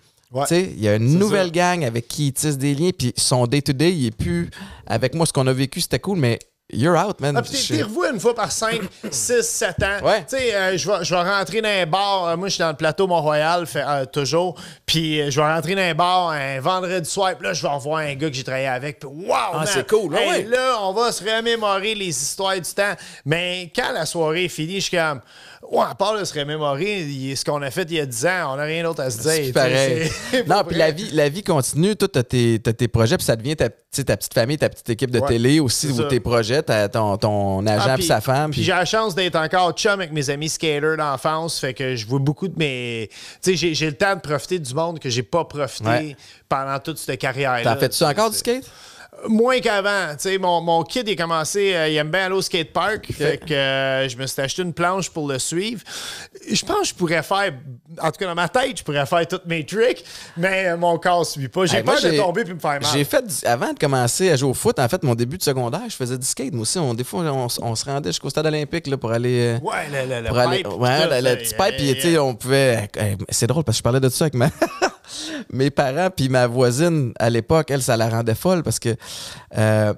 il y a une nouvelle gang avec qui ils tissent des liens, puis son day-to-day, -day, il est plus. Avec moi, ce qu'on a vécu, c'était cool, mais You're out, man. Ah, puis t'es revois une fois par 5, 6, 7 ans. Tu sais, euh, je vais rentrer dans un bar. Euh, moi, je suis dans le plateau Mont-Royal, euh, toujours. Puis je vais rentrer dans un bar un vendredi soir. Puis là, je vais revoir un gars que j'ai travaillé avec. Puis wow, ah, c'est cool. Ah hey, Là, on va se remémorer les histoires du temps. Mais quand la soirée est finie, je suis comme... Ouais, à part de se remémorer ce qu'on a fait il y a 10 ans, on n'a rien d'autre à se dire. Pareil. (laughs) non, puis la vie, la vie continue, toi, t'as tes, as tes projets, puis ça devient ta, petite famille, ta petite équipe de télé aussi, ou tes projets, ton, ton, agent, et ah, sa femme. Puis j'ai la chance d'être encore chum avec mes amis skaters d'enfance, fait que je vois beaucoup de mes. Tu sais, j'ai le temps de profiter du monde que j'ai pas profité pendant toute cette carrière-là. T'en fais-tu encore du skate? moins qu'avant. Tu sais, mon, kid, il commencé, euh, il aime bien aller au skatepark. Fait que euh, je me suis acheté une planche pour le suivre. Je pense que je pourrais faire, en tout cas dans ma tête, je pourrais faire tous mes tricks, mais euh, mon corps ne suit pas. J'ai peur de tomber puis me faire mal. J'ai fait, avant de commencer à jouer au foot, en fait, mon début de secondaire, je faisais du skate. aussi, on, des fois, on, se rendait jusqu'au stade olympique pour aller. Ouais, le, Aller, ouais, le, petit pipe. on pouvait. C'est drôle parce que je parlais de ça avec ma. (laughs) mes parents puis ma voisine à l'époque, elle, ça la rendait folle parce que euh,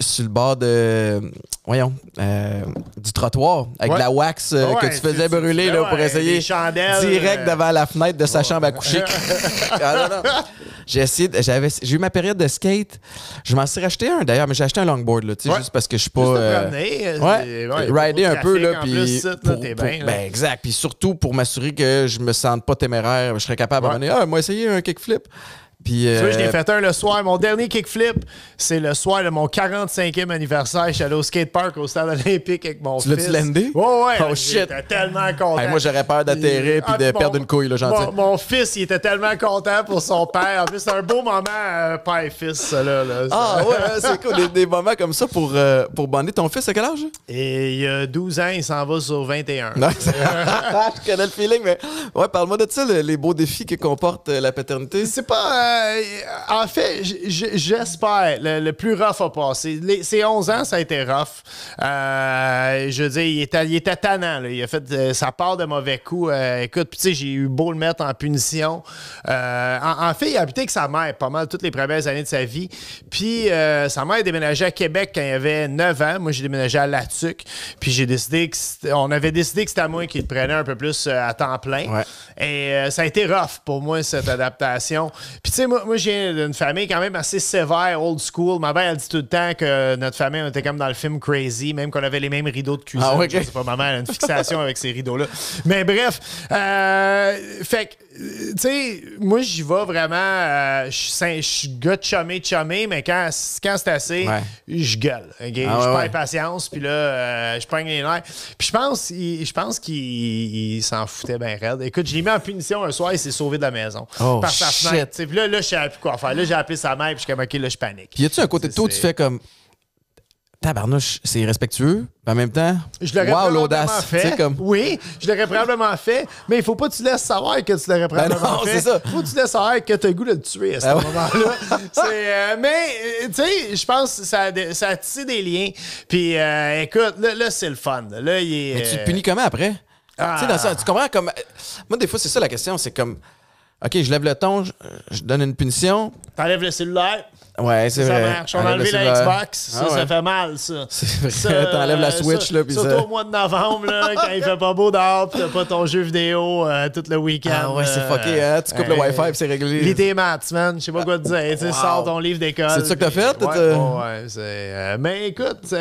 sur le bord de. Voyons. Euh, du trottoir, avec la wax euh, que tu faisais brûler là, pour essayer. direct euh, devant la fenêtre de sa chambre à coucher. (laughs) Ah, j'ai J'avais, j'ai eu ma période de skate. Je m'en suis racheté un d'ailleurs, mais j'ai acheté un longboard, là, juste parce que je suis pas. rider un peu, là. Puis. Ben, exact. Puis surtout pour m'assurer que je me sente pas téméraire, je serais capable de mener. Ah, moi, essayer un kickflip. Tu vois, je l'ai euh, fait un le soir. Mon dernier kickflip, c'est le soir de mon 45e anniversaire. Je suis allé au skatepark au stade olympique avec mon fils. Tu las ouais. Oh shit. J'étais tellement content. moi, j'aurais peur d'atterrir puis ah, de perdre une couille, là, gentil. Mon, fils, il était tellement content pour son père. En plus, c'est un beau moment, euh, père-fils, ça, là, là. Ah, ouais, hein, c'est cool. Des, moments comme ça pour, euh, pour bander ton fils à quel âge? Et il a 12 ans, il s'en va sur 21. Non, (laughs) je connais le feeling, mais ouais, parle-moi de ça, les beaux défis que comporte la paternité. C'est pas euh, en fait, j'espère. Le, plus rough a passé. ses 11 ans, ça a été rough. Euh, je veux dire, il était, il tannant. Il a fait sa euh, part de mauvais coups. écoute, tu sais, j'ai eu beau le mettre en punition. En, fait, il a habité avec sa mère pas mal toutes les premières années de sa vie. Puis, sa mère a déménagé à Québec quand il avait 9 ans. Moi, j'ai déménagé à Latuc. Puis, j'ai décidé que on avait décidé que c'était à moi qu'il prenait un peu plus à temps plein. Et ça a été rough pour moi, cette adaptation. Puis, tu sais, moi, j'ai une famille quand même assez sévère, old school. Ma mère, elle dit tout le temps que notre famille, on était comme dans le film Crazy, même qu'on avait les mêmes rideaux de cuisine. Ah, Je sais pas, ma mère, elle a une fixation avec ces rideaux-là. Mais bref, euh, fait que tu sais, moi, j'y vais vraiment. Euh, je suis gars chômé, chômé, mais quand, quand c'est assez, je gueule. Ah je prends la patience, puis là, euh, je prends les nerfs. Puis je pense, je pense qu'il s'en foutait bien raide. Écoute, je l'ai mis en punition un soir, il s'est sauvé de la maison. Oh, par sa shit. fenêtre. Puis là, là, je sais plus quoi faire. Là, j'ai appelé sa mère, puis je suis comme, OK, là, je panique. y a-tu un côté de toi où tu fais comme, tabarnouche, c'est irrespectueux, mais en même temps, je l'audace. Comme... Oui, je l'aurais probablement fait, mais il faut pas que tu laisses savoir que tu l'aurais ben probablement non, fait. Il faut que tu laisses savoir que tu as le goût de le tuer à ce ah moment-là. Euh, mais, euh, tu sais, je pense que ça, ça a des liens. Puis, euh, écoute, là, c'est le fun. Là, il mais tu te punis comment après? Ah. tu comprends? Comme... Moi, des fois, c'est ça la question, c'est comme... OK, je lève le ton, je, donne une punition. T'enlèves le cellulaire. Ouais, c'est vrai. Ça marche. On a enlevé la Xbox. Ça, ah ça fait mal, ça. (laughs) C'est vrai. T'enlèves la Switch, là. Puis surtout au mois de novembre, là, quand il fait pas beau dehors, pis t'as pas ton jeu vidéo euh, tout le week-end. Ah ouais, c'est euh, fucké, hein. Tu coupes le Wi-Fi, pis c'est réglé. Lis tes maths, man. Je sais pas quoi te dire. Tu sors ton livre d'école. C'est ça que t'as fait? Ouais, ouais euh, mais écoute,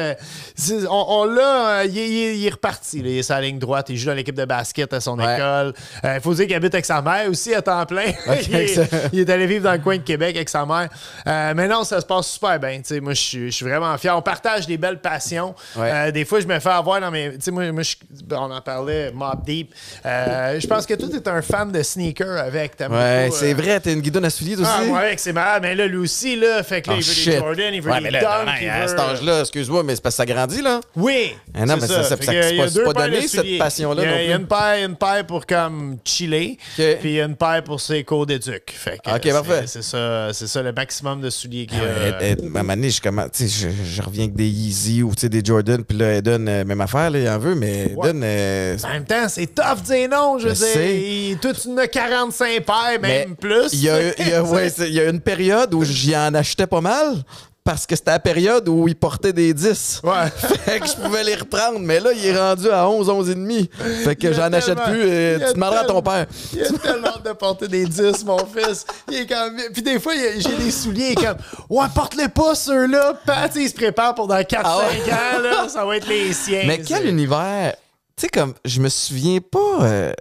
on, l'a. Il, est reparti, Il est sur la ligne droite. Il joue dans l'équipe de basket à son école. Il faut dire qu'il habite avec sa mère aussi. Attends, plein. (laughs) il, est, allé vivre dans le coin de Québec avec sa mère. Euh, mais non, ça se passe super bien. moi, je suis vraiment fier. On partage des belles passions. Euh, des fois, je me fais avoir dans mes. Moi, moi on en parlait, Mob Deep. Euh, je pense que toi, t'es un fan de sneakers avec ta euh, ah, Ouais, c'est vrai, es une guidonne à souliers aussi. Ah, ouais, c'est marrant. Mais là, lui aussi, là, fait que ah, il veut des Jordan, il veut des Dunk. à cet âge-là, excuse-moi, mais c'est parce que ça grandit, là. Oui. ça. Ah, non, mais ça, ça, ça, pas donné, cette passion-là. Il y a une paire pour comme chiller, puis il y a une paire pour ses cours d'éduc. Ok, parfait. C'est ça, le maximum de souliers qu'il a. Ah, ma je, je, reviens avec des Yeezy ou des Jordan, puis là, Eden, euh, même affaire, là, il en veut, mais donne. Euh, en même temps, c'est tough des noms je, sais. Tout une 45 paires, même plus. Il y, a, (laughs) il y a une période où j'y en achetais pas mal, parce que c'était la période où il portait des 10. Ouais. (laughs) fait que je pouvais les reprendre, mais là, il est rendu à 11, 11 et demi. Fait que j'en achète plus et tu demanderas à ton père. Il a tellement de porter des 10, mon fils. Il est comme... Puis des fois, j'ai des souliers comme Ouais, porte-les pas ceux-là. Pat, il se prépare pour dans 4-5 ah ans, là, ça va être les siens. Mais quel univers. Tu sais, comme je me souviens pas. Euh,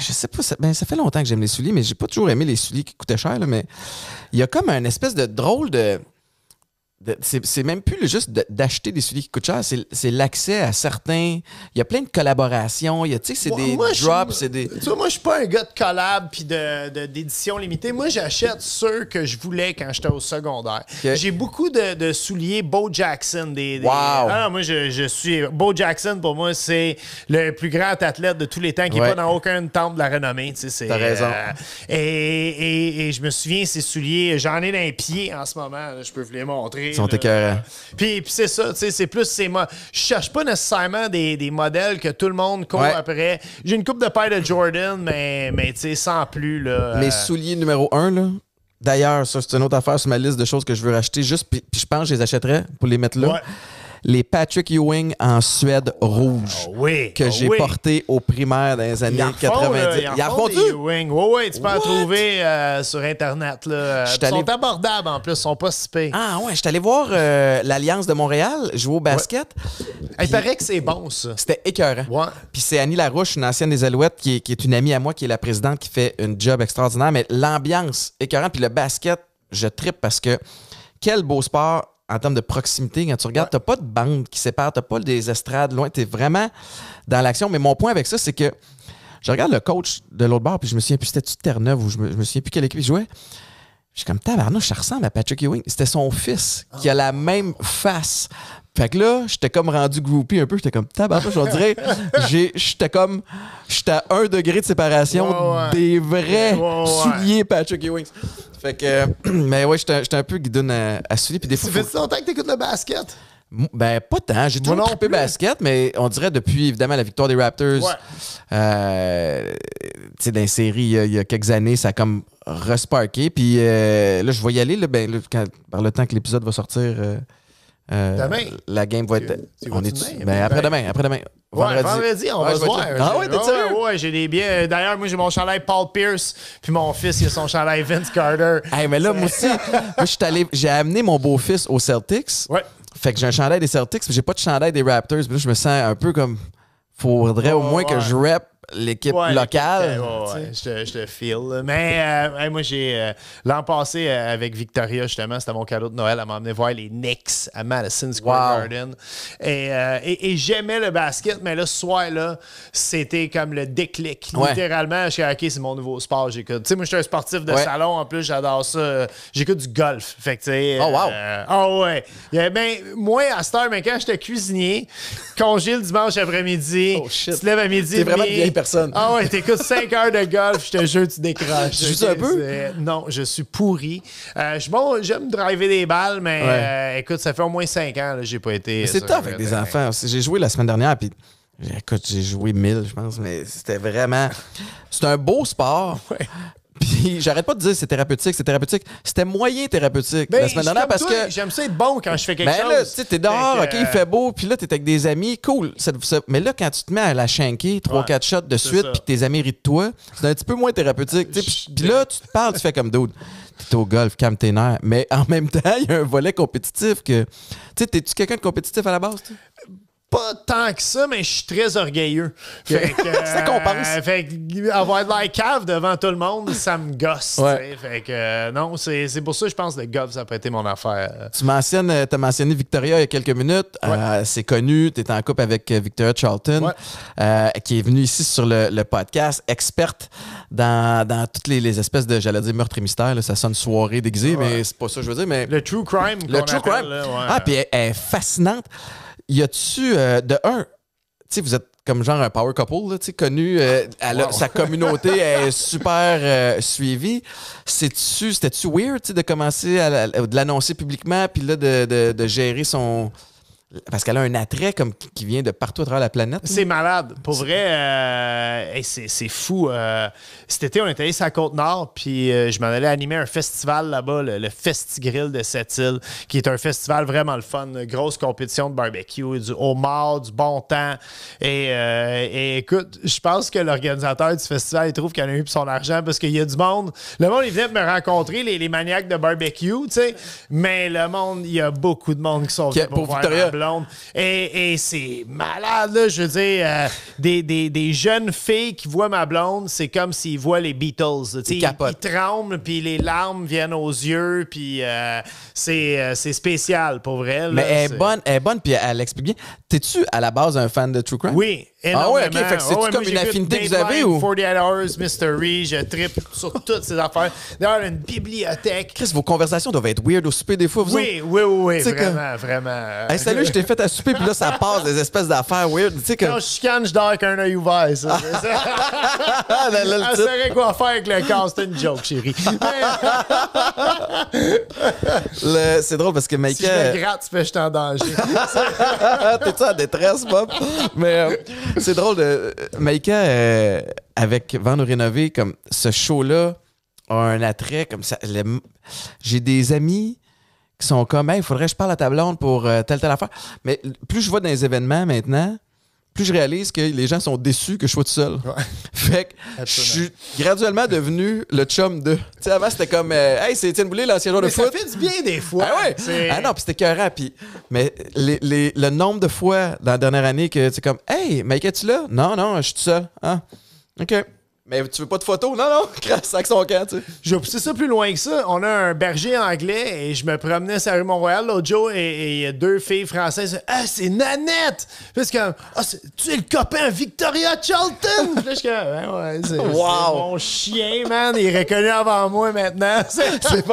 je sais pas, ça, ben, ça fait longtemps que j'aime les souliers, mais j'ai pas toujours aimé les souliers qui coûtaient cher, là, mais il y a comme un espèce de drôle de c'est même plus juste d'acheter des souliers qui coûtent cher, c'est l'accès à certains. Il y a plein de collaborations. Il y a, tu sais, c'est des drops, c'est des. Tu vois, moi, je suis pas un gars de collab puis d'édition de, limitée. Moi, j'achète ceux que je voulais quand j'étais au secondaire. J'ai beaucoup de, souliers Bo Jackson. Des, Wow. Ah, moi, je, suis. Bo Jackson, pour moi, c'est le plus grand athlète de tous les temps qui n'est pas dans aucun temple de la renommée. Tu sais, T'as raison. Euh, et, et, je me souviens, ces souliers, j'en ai dans les pieds en ce moment. je peux vous les montrer. Ils sont Puis, c'est ça, tu sais, c'est plus. c'est moi. je cherche pas nécessairement des, modèles que tout le monde court après. J'ai une coupe de paire de Jordan, mais, mais tu sais, sans plus. Là, euh. Mes souliers numéro un, là. D'ailleurs, ça, c'est une autre affaire sur ma liste de choses que je veux racheter. Juste, puis, je pense que je les achèterais pour les mettre là. Ouais les Patrick Ewing en Suède rouge ah oui, que ah j'ai porté aux primaires dans les années 90. Font, a ils en Ewing. Oui, oui, tu peux en trouver euh, sur Internet. Là. Ils sont abordables en plus, ils sont pas si Ah ouais, je suis allé voir euh, l'Alliance de Montréal jouer au basket. Il paraît que c'est bon, ça. C'était écœurant. Puis c'est Annie Larouche, une ancienne des Alouettes, qui est, une amie à moi, qui est la présidente, qui fait un job extraordinaire. Mais l'ambiance écœurante, puis le basket, je trippe parce que quel beau sport en termes de proximité, quand tu regardes, tu n'as pas de bande qui sépare, tu n'as pas des estrades loin, tu es vraiment dans l'action. Mais mon point avec ça, c'est que je regarde le coach de l'autre bord, puis je me souviens plus, c'était-tu Terre-Neuve ou je me, souviens plus quelle équipe jouait. Je suis comme, tabarnouche, ça ressemble à Patrick Ewing. C'était son fils qui a la même face. Fait que là, j'étais comme rendu groupie un peu. J'étais comme, tabarnouche, on dirait, (laughs) j'étais comme, j'étais à un degré de séparation des vrais souliers Patrick Ewing que, (clears throat) mais ouais, j'étais un peu guidon à, à suivre. des fois. Ça fait longtemps que t'écoutes le basket? Ben, pas tant. J'ai toujours coupé basket, mais on dirait depuis, évidemment, la victoire des Raptors. Ouais. Euh, tu sais, dans les séries, il y, a, quelques années, ça a comme resparké. Puis euh, là, je vais y aller, ben, par le temps que l'épisode va sortir. Euh, euh, demain. La game va être. on est ben, ben après-demain, ben, après-demain. vendredi, on va le voir. Ah ouais, t'es sûr? Ouais, j'ai des biens euh, D'ailleurs, moi, j'ai mon chandail Paul Pierce, puis mon fils, il a son chandail Vince Carter. Hey, mais là, moi aussi, (laughs) j'ai amené mon beau-fils aux Celtics. Ouais. Fait que j'ai un chandail des Celtics, mais j'ai pas de chandail des Raptors. Puis là, je me sens un peu comme. Faudrait au oh, moins que je rep l'équipe locale. je, te feel. Mais euh, moi, j'ai euh, l'an passé euh, avec Victoria, justement, c'était mon cadeau de Noël. Elle m'a emmené voir les Knicks à Madison Square Garden. Et, j'aimais le basket, mais là, ce soir-là, c'était comme le déclic. Littéralement, je suis OK, c'est mon nouveau sport. J'écoute. Tu sais, moi, je suis un sportif de salon. En plus, j'adore ça. J'écoute du golf. Fait Oh, wow. oh, ouais. Ben, moi, à cette heure, mais quand j'étais cuisinier, congé le dimanche après-midi, oh, tu te lèves à midi personne. Ah ouais, t'écoutes 5 heures de golf, je te jure, tu décroches. Juste un peu? Euh, non, je suis pourri. Euh, je bon, j'aime driver des balles, mais euh, écoute, ça fait au moins 5 ans, que j'ai pas été. C'est top avec des enfants. J'ai joué la semaine dernière, puis. Écoute, j'ai joué 1000, je pense, mais c'était vraiment. C'est un beau sport. Ouais. Puis j'arrête pas de dire c'est thérapeutique, c'est thérapeutique. C'était moyen thérapeutique la ben, semaine dernière parce que. J'aime ça être bon quand je fais quelque ben chose. Mais là, tu sais, t'es dehors, ok, il fait euh, beau, puis là, t'es avec des amis, cool. Mais là, quand tu te mets à la shanky, 3 quatre shots de suite, puis tes amis rient de toi, c'est un petit peu moins thérapeutique. Puis là, tu te parles, tu fais comme d'autres. T'es au golf, calme tes nerfs. Mais en même (laughs) temps, il y a un volet compétitif que. tu sais, t'es-tu quelqu'un de compétitif à la base, pas tant que ça, mais je suis très orgueilleux. Fait que, (laughs) ça compense. Euh, fait avoir de la cave devant tout le monde, ça me gosse. Euh, non, c'est pour ça que je pense que le golf, ça peut être mon affaire. Tu euh, as mentionné Victoria il y a quelques minutes. c'est connu, tu es en couple avec Victoria Charlton, qui est venue ici sur le, podcast, experte dans, toutes les, espèces de, j'allais dire, meurtre et mystère. ça sonne soirée déguisée, mais c'est pas ça que je veux dire. Le true crime. Le true crime. ah, puis elle est fascinante y a-tu, euh, de un, tu sais, vous êtes comme genre un power couple, là, connu. Euh, Sa communauté (laughs) est super euh, suivie. C'était-tu weird de commencer à, de l'annoncer publiquement puis là de, de, de, gérer son, parce qu'elle a un attrait comme qui vient de partout à travers la planète. C'est malade. Pour vrai, euh, c'est fou. Euh. cet été, on était allé sur Côte-Nord, puis euh, je m'en allais animer un festival là-bas, le, fest grill de cette île, qui est un festival vraiment le fun. Grosse compétition de barbecue, du mort, du bon temps. Et, écoute, je pense que l'organisateur du festival, il trouve qu'elle a eu son argent parce qu'il y a du monde. Le monde, il venait de me rencontrer, les, les maniaques de barbecue, tu sais. Mais le monde, il y a beaucoup de monde qui sont pour blonde. Et, c'est malade, je veux dire, euh, des, jeunes filles qui voient ma blonde, c'est comme s'ils voient les Beatles. Ils, ils, tremblent, puis les larmes viennent aux yeux, puis euh, euh, c'est spécial pour elle. Mais elle est, bonne, elle est bonne, puis elle explique bien. T'es-tu à la base un fan de True Crime? Oui, ah ouais, ok. Fait que c'est tu ah comme une affinité que vous avez ou? 48 Hours, Mystery, e, je tripe sur toutes ces affaires. D'ailleurs, une bibliothèque. Chris, vos conversations doivent être weird au souper des fois, vous Oui, oui, oui, oui, vraiment, vraiment. Hey, salut, je t'ai fait à souper, puis là, ça passe des espèces d'affaires weird. Tu sais que... Quand je chicane, je dors avec un œil ouvert, ça. Elle ah, ah, saurait quoi faire avec le corps, C'est une joke, chérie. (laughs) le... C'est drôle parce que Michael... Si je te gratte, tu fais je suis en danger. (laughs) T'es-tu en détresse, Bob? Mais... Euh, c'est drôle. de euh, Maïka, euh, avec Vendre Rénover, comme ce show-là a un attrait comme ça. J'ai des amis qui sont comme, il faudrait que je parle à ta blonde pour euh, telle, telle affaire. Mais plus je vois dans les événements maintenant, plus je réalise que les gens sont déçus que je sois tout seul. (laughs) Fait que je suis graduellement devenu le chum de. Tu sais, avant, c'était comme euh, Hey, c'est Étienne Boulay, l'ancien joueur de foot. Ça fait du bien des fois. Ah ouais. Ah non, puis c'était cœur Puis, mais les, les, le nombre de fois dans la dernière année que tu comme Hey, Mike, es-tu là? Non, non, je suis tout seul. Hein? OK. Mais tu veux pas de photo? Non, non, (laughs) crasse avec son camp, tu sais. J'ai poussé ça plus loin que ça. On a un berger anglais et je me promenais sur la rue Mont-Royal. l'autre jour et il y a deux filles françaises. Ah, c'est Nanette! Ah, tu es le copain Victoria Charlton! Puis ouais, c'est mon chien, man. Il est reconnu avant moi maintenant. (laughs) c'est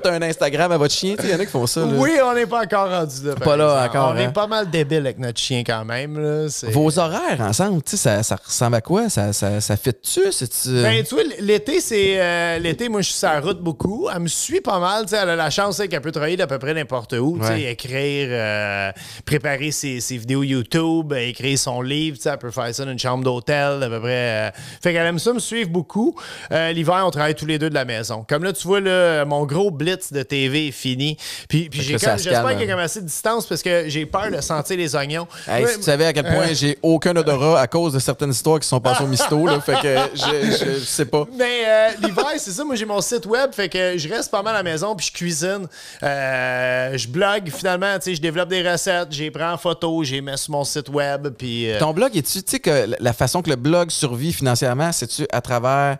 fait un Instagram à votre chien, tu sais. Il y en a qui font ça. Oui, on n'est pas encore rendu là. Pas là encore. On est hein? pas mal débile avec notre chien quand même. Vos horaires ensemble, tu sais, ça, ça, ressemble à quoi? Ça, ça, ça fit tu euh? Ben, tu vois, l'été, c'est. Euh, l'été, moi, je suis sur la route beaucoup. Elle me suit pas mal. tu sais, elle a la chance qu'elle peut travailler d'à peu près n'importe où. tu sais, Écrire, euh, préparer ses, vidéos YouTube, écrire son livre. tu sais, Elle peut faire ça dans une chambre d'hôtel, d'à peu près. Fait qu'elle aime ça me suivre beaucoup. L'hiver, on travaille tous les deux de la maison. Comme là, tu vois, mon gros blitz de TV est fini. Puis, puis j'espère qu'il y a comme assez de distance parce que j'ai peur de sentir les oignons. tu savais à quel point j'ai aucun odorat à cause de certaines histoires qui sont passées au misto, là, (laughs) fait que je, sais pas. Mais euh, l'hiver, c'est ça. Moi, j'ai mon site web. Fait que je reste pas mal à la maison puis je cuisine. Euh, je blogue finalement. Tu sais, je développe des recettes. J'ai prends en photo. J'ai mets sur mon site web. Puis. Euh, Ton blog, est tu Tu sais que la façon que le blog survit financièrement, c'est-tu à travers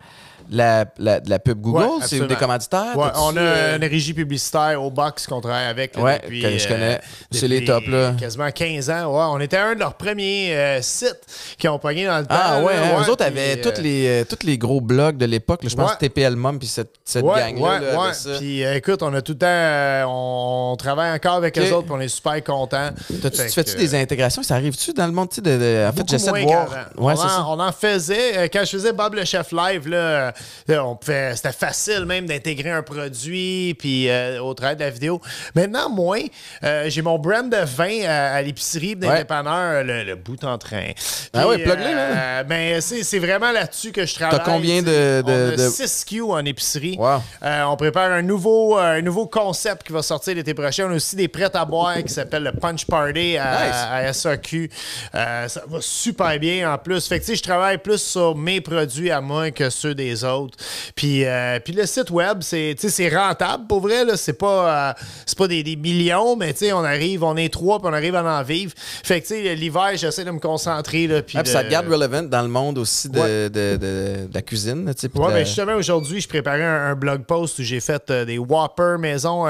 la, la, pub Google? c'est des commanditaires? on a euh, une régie publicitaire au box qu'on travaille avec. je euh, connais. c'est les tops. Là. Quasiment 15 ans. on était un de leurs premiers euh, sites qui ont pogné dans le ah, temps. Ah ouais, hein. autres avaient tous, les, toutes les gros blogs de l'époque. Je pense TPL Mom puis cette, gang-là. Puis écoute, on a tout le temps. on travaille encore avec les autres on est super contents. tu fais-tu des intégrations? Ça arrive-tu dans le monde? De, de, en fait, j'essaie de voir. on, en, on, en, faisait. quand je faisais Bob le Chef Live, là, on c'était facile même d'intégrer un produit puis euh, au travers de la vidéo. Maintenant, moi, euh, j'ai mon brand de vin à, l'épicerie le, bout en train. ah oui, plug euh, ben, c'est, vraiment là-dessus que je travaille. T'as combien de, de, 6 en épicerie. on prépare un nouveau, un nouveau concept qui va sortir l'été prochain. On a aussi des prêts à boire qui s'appelle le Punch Party à, SAQ. ça va super bien en plus. Fait que, je travaille plus sur mes produits à moi que ceux des autres. Euh, puis, le site web, c'est rentable pour vrai. C'est pas, euh, pas des, millions, mais on arrive, on est trois, puis on arrive à en vivre. Fait que l'hiver, j'essaie de me concentrer. Là, ah, ça te garde relevant dans le monde aussi de, la cuisine. Oui, ben, justement, aujourd'hui, je préparais un, blog post où j'ai fait euh, des Whopper maison.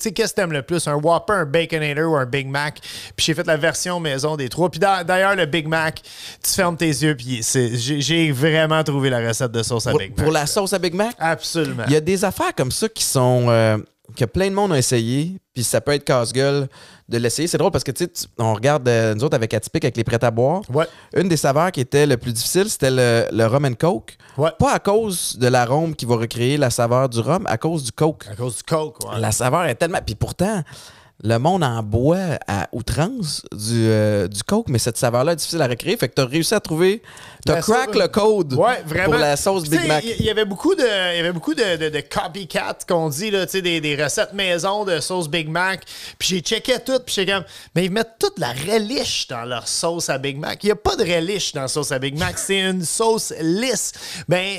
tu qu'est-ce que tu aimes le plus? Un Whopper, un Baconator ou un Big Mac? Puis j'ai fait la version maison des trois. Puis d'ailleurs, le Big Mac, tu fermes tes yeux, puis j'ai vraiment trouvé la recette de sauce à Big Mac pour la sauce à Big Mac. Absolument. Il y a des affaires comme ça qui sont. Euh, que plein de monde a essayé, puis ça peut être casse-gueule de l'essayer. C'est drôle parce que, tu sais, on regarde, euh, nous autres, avec Atypique, avec les prêts à boire. Ouais. Une des saveurs qui était le plus difficile, c'était le, rum and coke. Pas à cause de l'arôme qui va recréer la saveur du rhum, à cause du coke. À cause du coke, ouais. La saveur est tellement. Puis pourtant, le monde en bois à outrance du, euh, du coke, mais cette saveur-là est difficile à recréer. Fait que t'as réussi à trouver. T'as ben, crack le code pour la sauce Big Mac. Il y, avait beaucoup de, y avait beaucoup de, de, copycat qu'on dit, là, des, des recettes maison de sauce Big Mac. Puis j'ai checké tout, puis j'ai comme. Mais ils mettent toute la relish dans leur sauce à Big Mac. Il n'y a pas de relish dans la sauce à Big Mac. C'est une sauce lisse. Ben,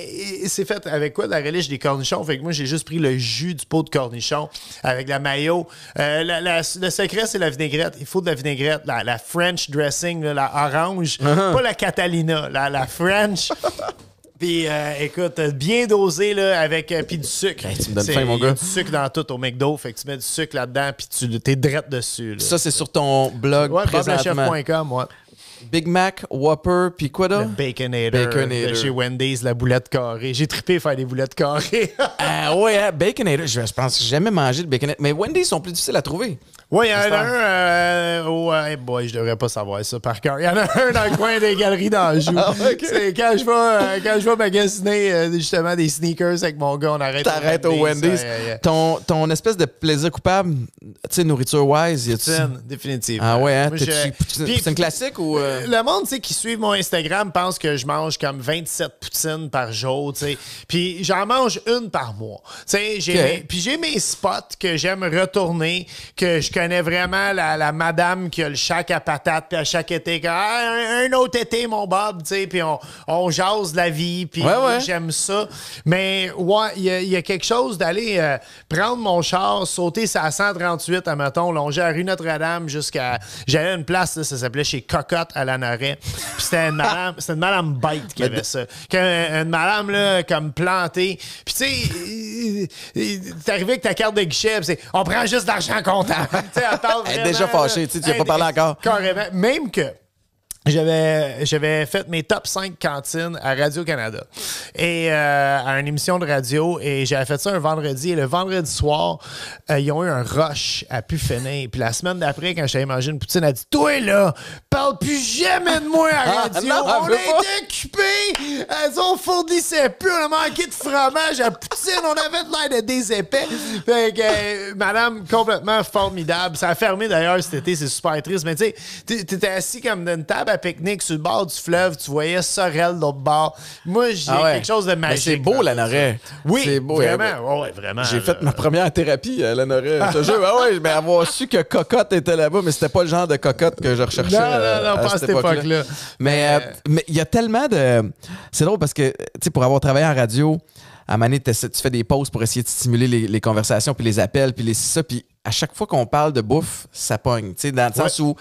c'est fait avec quoi la relish des cornichons? Fait que moi, j'ai juste pris le jus du pot de cornichon avec la mayo. Euh, la, le secret, c'est la vinaigrette. Il faut de la vinaigrette. La, French dressing, la orange. Ah ah. Pas la Catalina, la, French. (laughs) Puis euh, écoute, bien dosé là, avec euh, puis du sucre. tu me donnes faim, mon gars. du sucre dans tout au McDo, fait que tu mets du sucre là-dedans puis tu t'es drette dessus. Ça c'est sur ton blog ouais, Big Mac, Whopper, puis quoi Le Baconator. Baconator. chez Wendy's, la boulette carrée. J'ai trippé faire des boulettes carrées. ah ouais, hein? Baconator. Je, pense que j'ai jamais mangé de Baconator. Mais Wendy's sont plus difficiles à trouver. Oui, il y en a un. Euh, oh, boy, je devrais pas savoir ça par cœur. Il y en a (laughs) un dans le coin des galeries d'Anjou. Ah, euh, quand je vais, magasiner euh, justement des sneakers avec mon gars, on arrête. T'arrêtes au Wendy's. Ton, ton espèce de plaisir coupable, tu sais, nourriture wise, y a définitivement. Ah ouais, hein? c'est une classique ou. Euh? Le monde, tu sais, qui suit mon Instagram pense que je mange comme 27 poutines par jour, tu sais. Puis j'en mange une par mois. Tu sais, puis j'ai mes spots que j'aime retourner, que je connais vraiment la, madame qui a le chac à patate, puis à chaque été, un, autre été, mon Bob, tu sais, puis on, on jase la vie, puis j'aime ça. Mais ouais, il y, a quelque chose d'aller prendre mon char, sauter à 138 à Maton, longer à rue Notre-Dame jusqu'à. J'allais une place, là, ça s'appelait chez Cocotte à Lanaret. Puis c'était une madame, c'était une madame bête qui avait ça. Une, madame, là, comme plantée. Puis tu sais, t'es arrivé avec ta carte de guichet, c'est on prend juste l'argent comptant elle est déjà fâchée, tu sais, tu n'as pas parlé encore. Carrément. Même que j'avais, j'avais fait mes top 5 cantines à Radio-Canada et euh, à une émission de radio et j'avais fait ça un vendredi et le vendredi soir, euh, ils ont eu un rush à pu finir. Puis la semaine d'après, quand j'avais mangé une poutine, elle a dit « Toi là, parle plus jamais de moi à ah, radio, on était occupés, elles ont fournissait plus, on a manqué de fromage à poutine, on avait l'air de des Fait que, euh, madame, complètement formidable. Ça a fermé d'ailleurs cet été, c'est super triste, mais tu sais, t'étais assis comme d'une table pique-nique sur le bord du fleuve, tu voyais Sorel l'autre bord. Moi, j'ai ah quelque chose de ben, magique. C'est beau, la Oui, c'est vraiment. j'ai fait ma première thérapie à euh, la Norée. je ah mais avoir su que Cocotte était là-bas, mais c'était pas le genre de Cocotte que je recherchais. Non, non, euh, non, pas à cette époque-là. Euh, mais il y a tellement de. C'est drôle parce que, tu sais, pour avoir travaillé en radio, à Mané, tu fais des pauses pour essayer de stimuler les, conversations, puis les appels, puis les ça. Puis à chaque fois qu'on parle de bouffe, ça pogne. sais, dans le sens où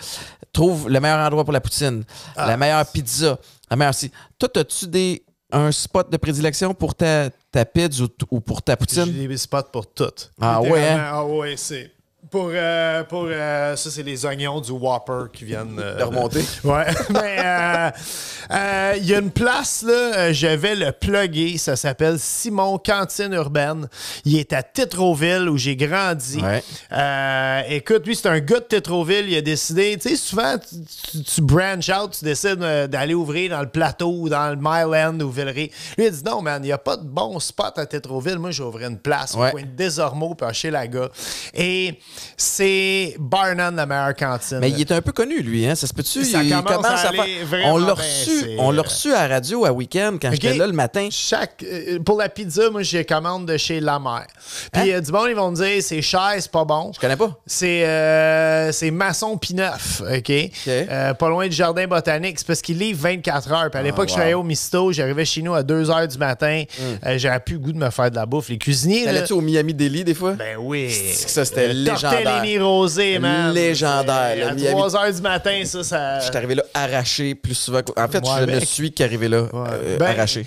trouve le meilleur endroit pour la poutine, ah. la meilleure pizza, la meilleure. Si... Toi, as-tu des un spot de prédilection pour ta, ta pizza ou, pour ta poutine? J'ai des spots pour toutes. Ah ouais? Hein? Ah ouais, c'est pour, euh, pour euh, ça, c'est les oignons du Whopper qui viennent. Euh, de remonter. (laughs) ouais. il y a une place, là, je vais le plugger. Ça s'appelle Simon Cantine Urbaine. Il est à Tétroville où j'ai grandi. écoute, lui, c'est un gars de Tétroville. Il a décidé, tu sais, souvent, tu, tu, out, tu décides d'aller ouvrir dans le plateau ou dans le Mile End ou Villeray. Lui, il dit non, man, il n'y a pas de bon spot à Tétroville. Moi, j'ouvrais une place ouais. au coin de la puis Chez gars. Et c'est Barnum, la meilleure cantine. Mais il est un peu connu, lui. Hein? Ça se peut-tu? commence, à, On l'a reçu, on reçu à radio à week-end quand j'étais là le matin. Chaque... Euh, pour la pizza, moi, je commande de chez La Mère. Puis hein? euh, du bon ils vont me dire, c'est cher, c'est pas bon. Je connais pas. C'est euh, maçon pin Pineuf, OK? pas loin du Jardin Botanique. C'est parce qu'il est 24 heures. à ah, l'époque, je suis je au Misto. J'arrivais chez nous à 2 heures du matin. Hmm. J'avais plus le goût de me faire de la bouffe. Les cuisiniers... allais tu au Miami Deli, des fois? Ben oui. Ça, c'était Tortellini rosé, man. Légendaire. Là, euh, à 3 h du matin, ça, ça. Je suis arrivé là arraché plus souvent. En fait, je me ne suis qu'arrivé là euh, ben, arraché.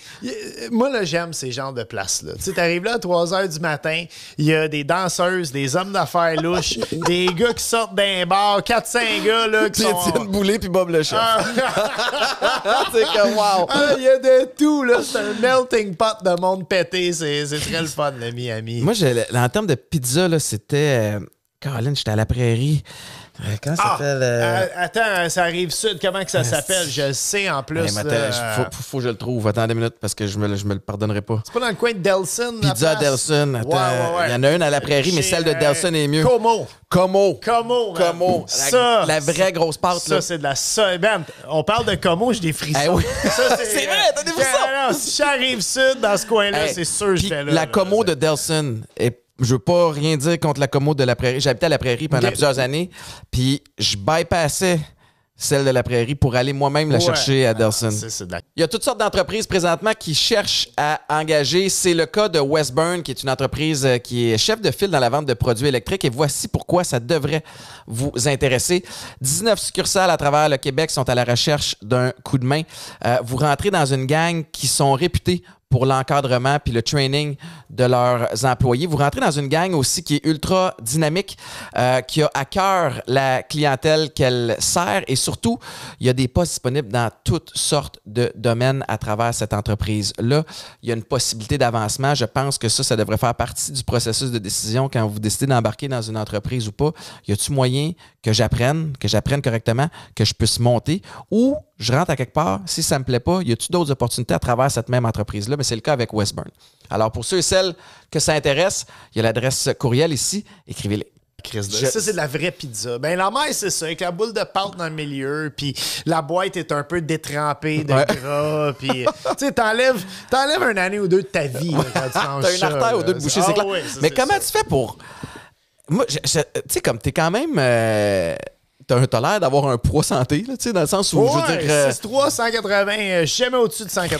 Moi, là, j'aime ces genres de places-là. Tu sais, t'arrives là à 3 h du matin, il y a des danseuses, des hommes d'affaires louches, (laughs) des gars qui sortent d'un bar, 4-5 gars, là, qui sont. Étienne puis Bob le ah. (laughs) c'est comme, wow. Ah, il y a de tout, là. C'est un melting pot de monde pété. C'est très le fun, le Miami. Moi, en termes de pizza, là, c'était. Euh, Colin, j'étais à la prairie. Euh, comment ça ah, s'appelle? Euh? Euh, attends, ça arrive sud. Comment que ça s'appelle? Je sais en plus. Il faut, que je le trouve. Attends deux minutes parce que je me, me le pardonnerai pas. C'est pas dans le coin de Delson? Pizza Delson. Attends, Il y en a une à la prairie, mais celle de Delson est mieux. Como. Como. Como. Como. Ça, la, vraie grosse pâte. Ça, c'est de la. Ça, eh, on parle de Como, j'ai des frissons. Eh oui. (laughs) c'est vrai, attendez-vous ça. si j'arrive sud dans ce coin-là, c'est sûr que j'étais là. La Como de Delson est je veux pas rien dire contre la commode de la prairie. J'habitais à la prairie pendant plusieurs années, puis je bypassais celle de la prairie pour aller moi-même la chercher à ah, Delson. Il y a toutes sortes d'entreprises présentement qui cherchent à engager. C'est le cas de Westburn, qui est une entreprise euh, qui est chef de file dans la vente de produits électriques. Et voici pourquoi ça devrait vous intéresser. 19 succursales à travers le Québec sont à la recherche d'un coup de main. Euh, vous rentrez dans une gang qui sont réputées pour l'encadrement puis le training de leurs employés. Vous rentrez dans une gang aussi qui est ultra dynamique, euh, qui a à cœur la clientèle qu'elle sert et surtout, il y a des postes disponibles dans toutes sortes de domaines à travers cette entreprise-là. Il y a une possibilité d'avancement. Je pense que ça, ça devrait faire partie du processus de décision quand vous décidez d'embarquer dans une entreprise ou pas. Y a t moyen que j'apprenne, que j'apprenne correctement, que je puisse monter ou je rentre à quelque part, si ça ne me plaît pas, y a tu d'autres opportunités à travers cette même entreprise-là? Mais c'est le cas avec Westburn. Alors, pour ceux et celles que ça intéresse, il y a l'adresse courriel ici, écrivez-les. Ça, c'est de la vraie pizza. Ben, la mer, c'est ça, avec la boule de pâte dans le milieu, puis la boîte est un peu détrempée de gras, puis tu sais, t'enlèves, t'enlèves un année ou deux de ta vie tu T'as une artère ou deux de bouchée, ah c'est clair. Mais comment tu fais pour... Moi, tu sais, comme t'es quand même... Euh, t'as tolère d'avoir un poids santé, là, dans le sens où je veux dire. Euh, jamais au-dessus de 180.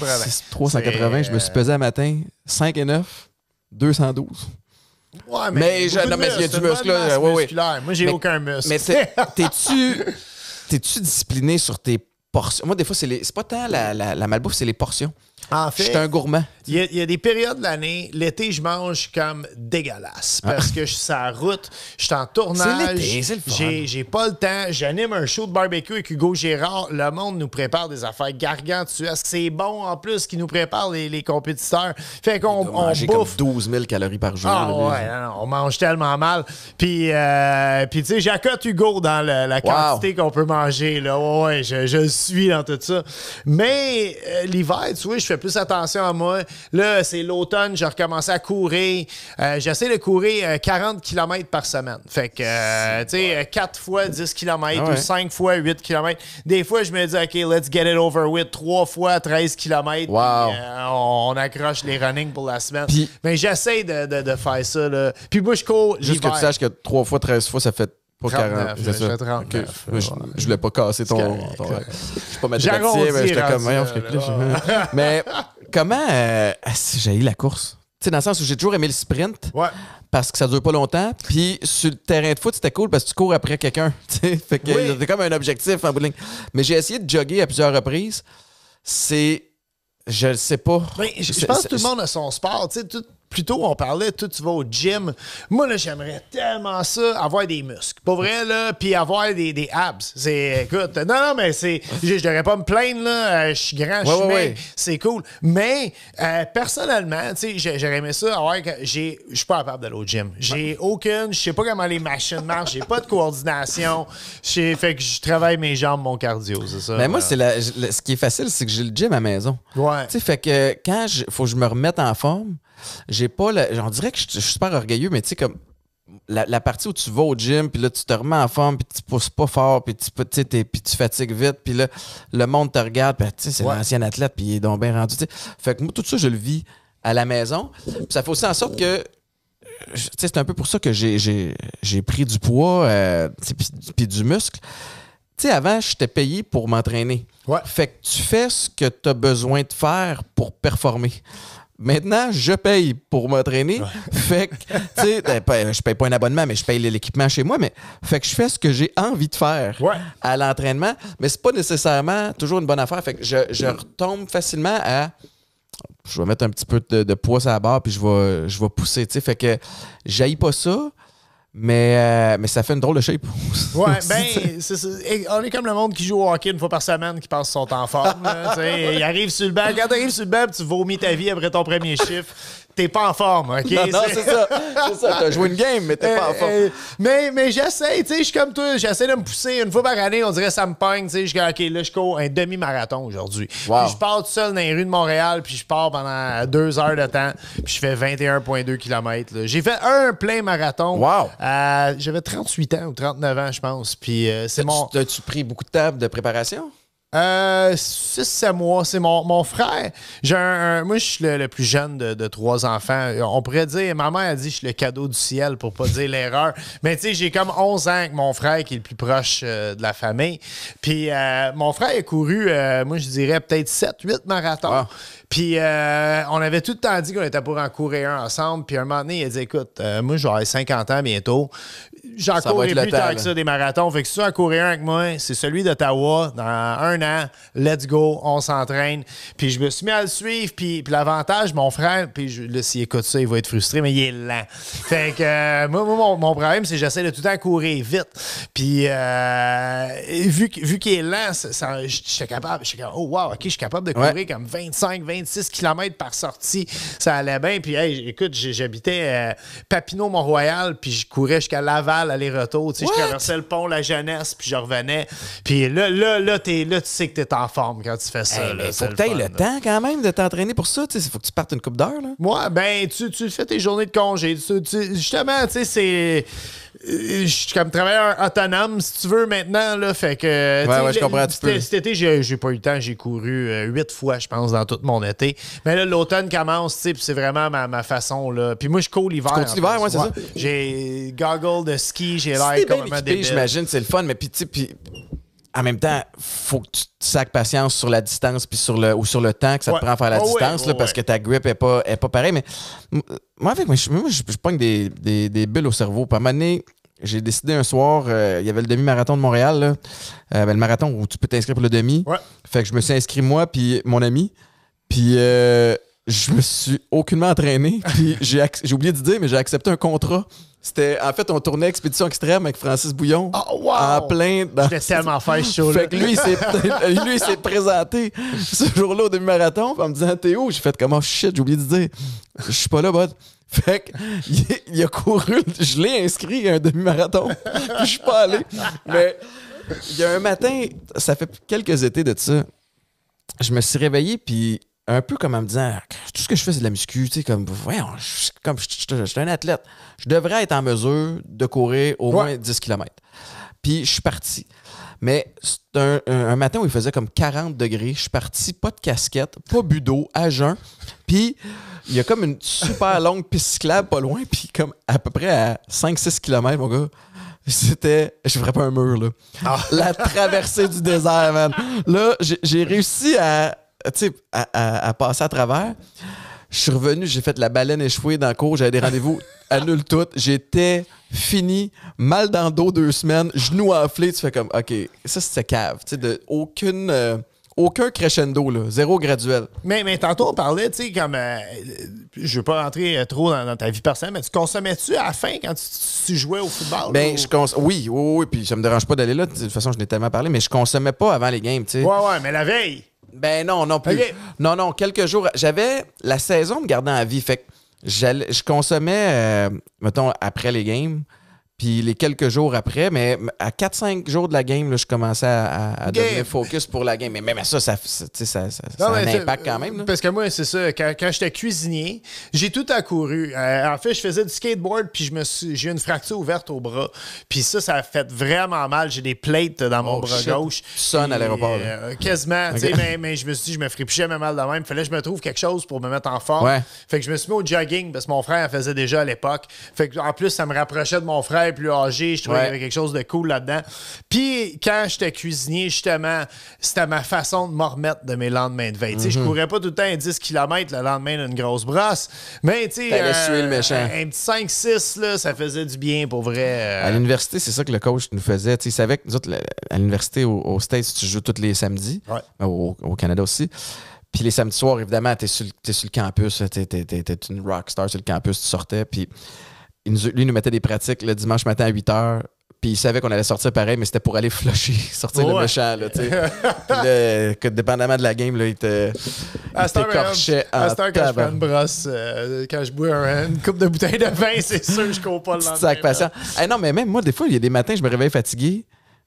380 je me suis pesé un euh, matin, 5 et 9, 212. Ouais, mais. je, non, mais il y a du muscle, là. Ouais, ouais. Moi, j'ai aucun muscle. Mais (laughs) t'es-tu. T'es-tu discipliné sur tes portions? Moi, des fois, c'est pas tant la, la, malbouffe, c'est les portions. En fait. Je suis un gourmand. Il y, a, des périodes de l'année, l'été, je mange comme dégueulasse ah. parce que je suis à route, je suis en tournage. J'ai pas le temps. J'anime un show de barbecue avec Hugo Gérard. Le monde nous prépare des affaires gargantuesques. C'est bon en plus qu'ils nous préparent les, les compétiteurs. Fait qu'on on bouffe. Comme 12 calories par jour. Ah, on mange tellement mal. Puis, euh, puis tu sais, j'accote Hugo dans la quantité qu'on peut manger. Là. Ouais, je, je suis dans tout ça. Mais euh, l'hiver, tu sais, je fais plus attention à moi. Là, c'est l'automne, j'ai recommencé à courir. Euh, j'essaie de courir 40 euh, km par semaine. Fait que, euh, tu sais, 4 fois 10 km ah ou 5 fois 8 km. Des fois, je me dis, OK, let's get it over with. 3 fois 13 km. Wow. on, accroche les running pour la semaine. Mais j'essaie de, faire ça. Là. Puis moi, je cours. Juste que tu saches que 3 fois 13 fois, ça fait pas 40. Ça. 39, je, voulais pas casser ton. ton... Je suis pas mettre mais j'étais comme, (laughs) Mais Comment. Euh, j'ai eu la course. Tu sais, dans le sens où j'ai toujours aimé le sprint. Parce que ça dure pas longtemps. Puis sur le terrain de foot, c'était cool parce que tu cours après quelqu'un. (laughs) Fait que c'était comme un objectif en bout Mais j'ai essayé de jogger à plusieurs reprises. C'est. Je ne sais pas. Ben, je, je pense que tout le monde a son sport. Tu sais, tout, Plutôt, on parlait, tout tu vas au gym. Moi, là, j'aimerais tellement ça, avoir des muscles. pour vrai, là, puis avoir des, abs. C'est, écoute, non, non, mais c'est, je ne devrais pas me plaindre, là. Euh, je suis grand, je C'est cool. Mais, euh, personnellement, tu sais, j'aurais aimé ça avoir que j'ai, je suis pas capable d'aller au gym. J'ai aucune, je sais pas comment les machines marchent, j'ai pas de coordination. Fait que je travaille mes jambes, mon cardio, c'est ça. Mais moi, euh. c'est ce qui est facile, c'est que j'ai le gym à maison. Ouais. Tu sais, fait que quand il faut que je me remette en forme, j'ai pas On dirait que je, suis super orgueilleux, mais tu sais, comme la, partie où tu vas au gym, puis là, tu te remets en forme, puis tu pousses pas fort, puis tu, puis tu fatigues vite, puis là, le monde te regarde, puis tu sais, c'est l'ancien athlète, puis il est donc bien rendu. Fait que moi, tout ça, je le vis à la maison. Puis ça fait aussi en sorte que c'est un peu pour ça que j'ai pris du poids euh, puis du muscle. Tu sais, avant, j'étais payé pour m'entraîner. Fait que tu fais ce que tu as besoin de faire pour performer. Maintenant, je paye pour m'entraîner. Je (laughs) Fait que, tu sais, ben, je paye pas un abonnement, mais je paye l'équipement chez moi. Mais fait que je fais ce que j'ai envie de faire à l'entraînement. Mais c'est pas nécessairement toujours une bonne affaire. Fait que je, retombe facilement à je vais mettre un petit peu de, poids à la barre puis je vais, pousser. sais, Fait que j'aille pas ça, mais, euh, mais ça fait une drôle de shape. ouais, ben, c'est, on est comme le monde qui joue au hockey une fois par semaine, qui pense son temps en forme. il arrive sur le banc. Quand tu arrives sur le banc, tu vomis ta vie après ton premier chiffre t'es pas en forme, OK? Non, c'est ça. C'est ça. T'as joué une game, mais t'es pas en euh, forme. Euh, mais mais j'essaie, tu sais, je suis comme toi, j'essaie de me pousser. Une fois par année, on dirait ça me pogne, tu sais. Je OK, là, je cours un demi-marathon aujourd'hui. Puis je pars tout seul dans les rues de Montréal, puis je pars pendant deux heures de temps, puis je fais 21,2 km. J'ai fait un plein marathon. Wow. Euh, j'avais 38 ans ou 39 ans, je pense. Puis c'est mon. T'as-tu pris beaucoup de temps de préparation? Euh, c'est moi, c'est mon, frère. J'ai un, moi, je suis le, plus jeune de, trois enfants. On pourrait dire, maman a dit, je suis le cadeau du ciel pour pas dire l'erreur. Mais tu sais, j'ai comme 11 ans avec mon frère qui est le plus proche euh, de la famille. Puis euh, mon frère a couru, euh, moi, je dirais peut-être 7, 8 marathons. Puis on avait tout le temps dit qu'on était pour en courir un ensemble. Puis un moment donné, il a dit Écoute, moi, je 50 ans bientôt j'en courrai plus tard que ça des marathons. Fait que si tu en couru un avec moi, c'est celui d'Ottawa dans un an. Let's go, on s'entraîne. Puis je me suis mis à le suivre. Puis, l'avantage, mon frère, puis je, là, s'il écoute ça, il va être frustré, mais il est lent. (laughs) Fait que euh, moi, mon, problème, c'est que j'essaie de tout le temps courir vite. Puis euh, vu, vu qu'il est lent, je suis capable. Je suis oh wow, OK, je suis capable de courir comme 25, 26 km par sortie. Ça allait bien. Puis écoute, j'habitais euh, Papineau-Mont-Royal, puis je courais jusqu'à Laval aller-retour. Tu je traversais le pont La Jeunesse, puis je revenais. Puis là, là, là, là tu sais que t'es en forme quand tu fais ça. faut que le, temps quand même de t'entraîner pour ça. Il faut que tu partes une coupe d'heure. Moi, ben, tu, fais tes journées de congé. justement, tu sais, c'est euh, je suis comme travailleur autonome, si tu veux, maintenant. Là, fait que, ouais, ouais, je comprends un peu. Cet été, j'ai pas eu le temps. J'ai couru euh, huit fois, je pense, dans tout mon été. Mais là, l'automne commence, puis c'est vraiment ma, façon. Là. Puis moi, je cours l'hiver. J'ai goggle de ski, j'ai l'air comme un débile. J'imagine, c'est le fun, mais puis, en même temps, faut que tu te patience sur la distance puis sur le, ou sur le temps que ça te prend à faire la ah distance, parce que ta grip est pas, est pas pareille. Mais moi, avec moi, je, moi, pogne des, des, bulles au cerveau. Puis à un moment donné, j'ai décidé un soir, euh, il y avait le demi-marathon de Montréal, euh, ben, le marathon où tu peux t'inscrire pour le demi. Fait que je me suis inscrit moi puis mon ami. Puis euh, je me suis aucunement entraîné. Puis (laughs) j'ai, oublié de dire, mais j'ai accepté un contrat. C'était en fait on tournait Expédition Extrême avec Francis Bouillon oh, wow! en plein. Dans... tellement fait Fait que lui, il s'est, (laughs) euh, lui, s'est présenté ce jour-là au demi-marathon en me disant T'es où? J'ai fait comment oh, shit, j'ai oublié de dire. Je suis pas là, bud. Fait que, il, a couru, je l'ai inscrit à un demi-marathon. (laughs) Je suis pas allé. Mais il y a un matin, ça fait quelques étés de ça. Je me suis réveillé, puis un peu comme en me disant tout ce que je fais, c'est de la muscu, tu sais, comme, voyons, je, comme je, suis un athlète. Je devrais être en mesure de courir au moins 10 km. Puis je suis parti. Mais c'est un, matin où il faisait comme 40 degrés. Je suis parti, pas de casquette, pas bu d'eau, à jeun. Puis il y a comme une super (laughs) longue piste cyclable pas loin. Puis comme à peu près à 5-6 km, mon gars, c'était. Je pas un mur, là. Ah. La traversée du désert, man. Là, j'ai réussi à euh, tu à, passer à travers. Je suis revenu, j'ai fait la baleine échouée dans le cours, j'avais des rendez-vous, (laughs) annule tout. J'étais fini, mal dans le dos deux semaines, genoux enflés. Tu fais comme, OK, ça, c'était cave. Tu de aucune. Euh, aucun crescendo, là, zéro graduel. Mais, mais tantôt, on parlait, tu sais, comme. Euh, je veux pas rentrer trop dans, ta vie personnelle, mais tu consommais-tu à la fin quand tu, jouais au football? Ben, je oui, oui, oui, puis ça me dérange pas d'aller là. De toute façon, je n'ai tellement parlé, mais je consommais pas avant les games, tu Ouais, ouais, mais la veille. Ben non, non plus. Non, non, quelques jours. J'avais la saison me gardant à vie. Fait que je consommais, euh, mettons, après les games, puis les quelques jours après, mais à 4-5 jours de la game, je commençais à, devenir focus pour la game. Mais même à ça, ça, ça, a un impact quand même. Parce que moi, c'est ça, quand, j'étais cuisinier, j'ai tout accouru. Euh, en fait, je faisais du skateboard, puis j'ai une fracture ouverte au bras. Puis ça, ça a fait vraiment mal. J'ai des plates dans mon oh, bras gauche. Tu sonnes à l'aéroport. Euh, hein. quasiment. mais, je me suis dit, je me ferais plus jamais mal de même. Fallait que je me trouve quelque chose pour me mettre en forme. Fait que je me suis mis au jogging, parce que mon frère faisait déjà à l'époque. Fait que, en plus, ça me rapprochait de mon frère plus âgé. Je trouvais qu'il y avait quelque chose de cool là-dedans. Puis quand j'étais cuisinier, justement, c'était ma façon de me remettre de mes lendemains de veille. Je mhm. courais pas tout le temps 10 km le lendemain d'une grosse brosse. Mais tu sais, un, petit 5-6, ça faisait du bien pour vrai. Euh. À l'université, c'est ça que le coach nous faisait. il savait que à l'université, au, States, tu joues tous les samedis, au, Canada aussi. Puis les samedis soirs, évidemment, t'es sur, es sur le campus, t'es, une rockstar sur le campus, tu sortais. Puis lui, nous mettait des pratiques le dimanche matin à 8 h. Puis il savait qu'on allait sortir pareil, mais c'était pour aller (laughs) flusher, sortir le méchant. Là, que, dépendamment de la game, là, il était c'était à cette quand je prends une brosse, euh, quand je bois une coupe de bouteille de vin, c'est sûr je cours pas le lendemain. ça, patient. non, mais même moi, des fois, il y a des matins, je me réveille fatigué.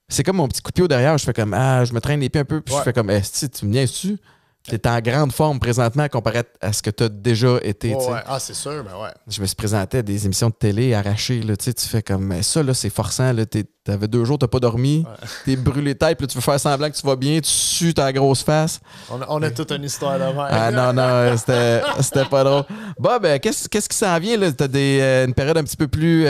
C'est comme mon petit coup de pied au derrière. Je fais comme, ah, je me traîne les pieds un peu. Puis je fais comme, est eh, tu me viens dessus? Tu en grande forme présentement comparé à ce que tu as déjà été. Ah, c'est sûr, mais ben ouais. Je me suis présenté à des émissions de télé arrachées. tu fais comme ça, c'est forçant. Tu avais deux jours, tu pas dormi, t'es tu es brûlé tête, tu veux faire semblant que tu vas bien, tu sues ta grosse face. On a, euh, toute une histoire de Ah non, non, euh, (laughs) c'était pas drôle. Bob, ben, qu'est-ce qui s'en vient? Tu as euh, une période un petit peu plus,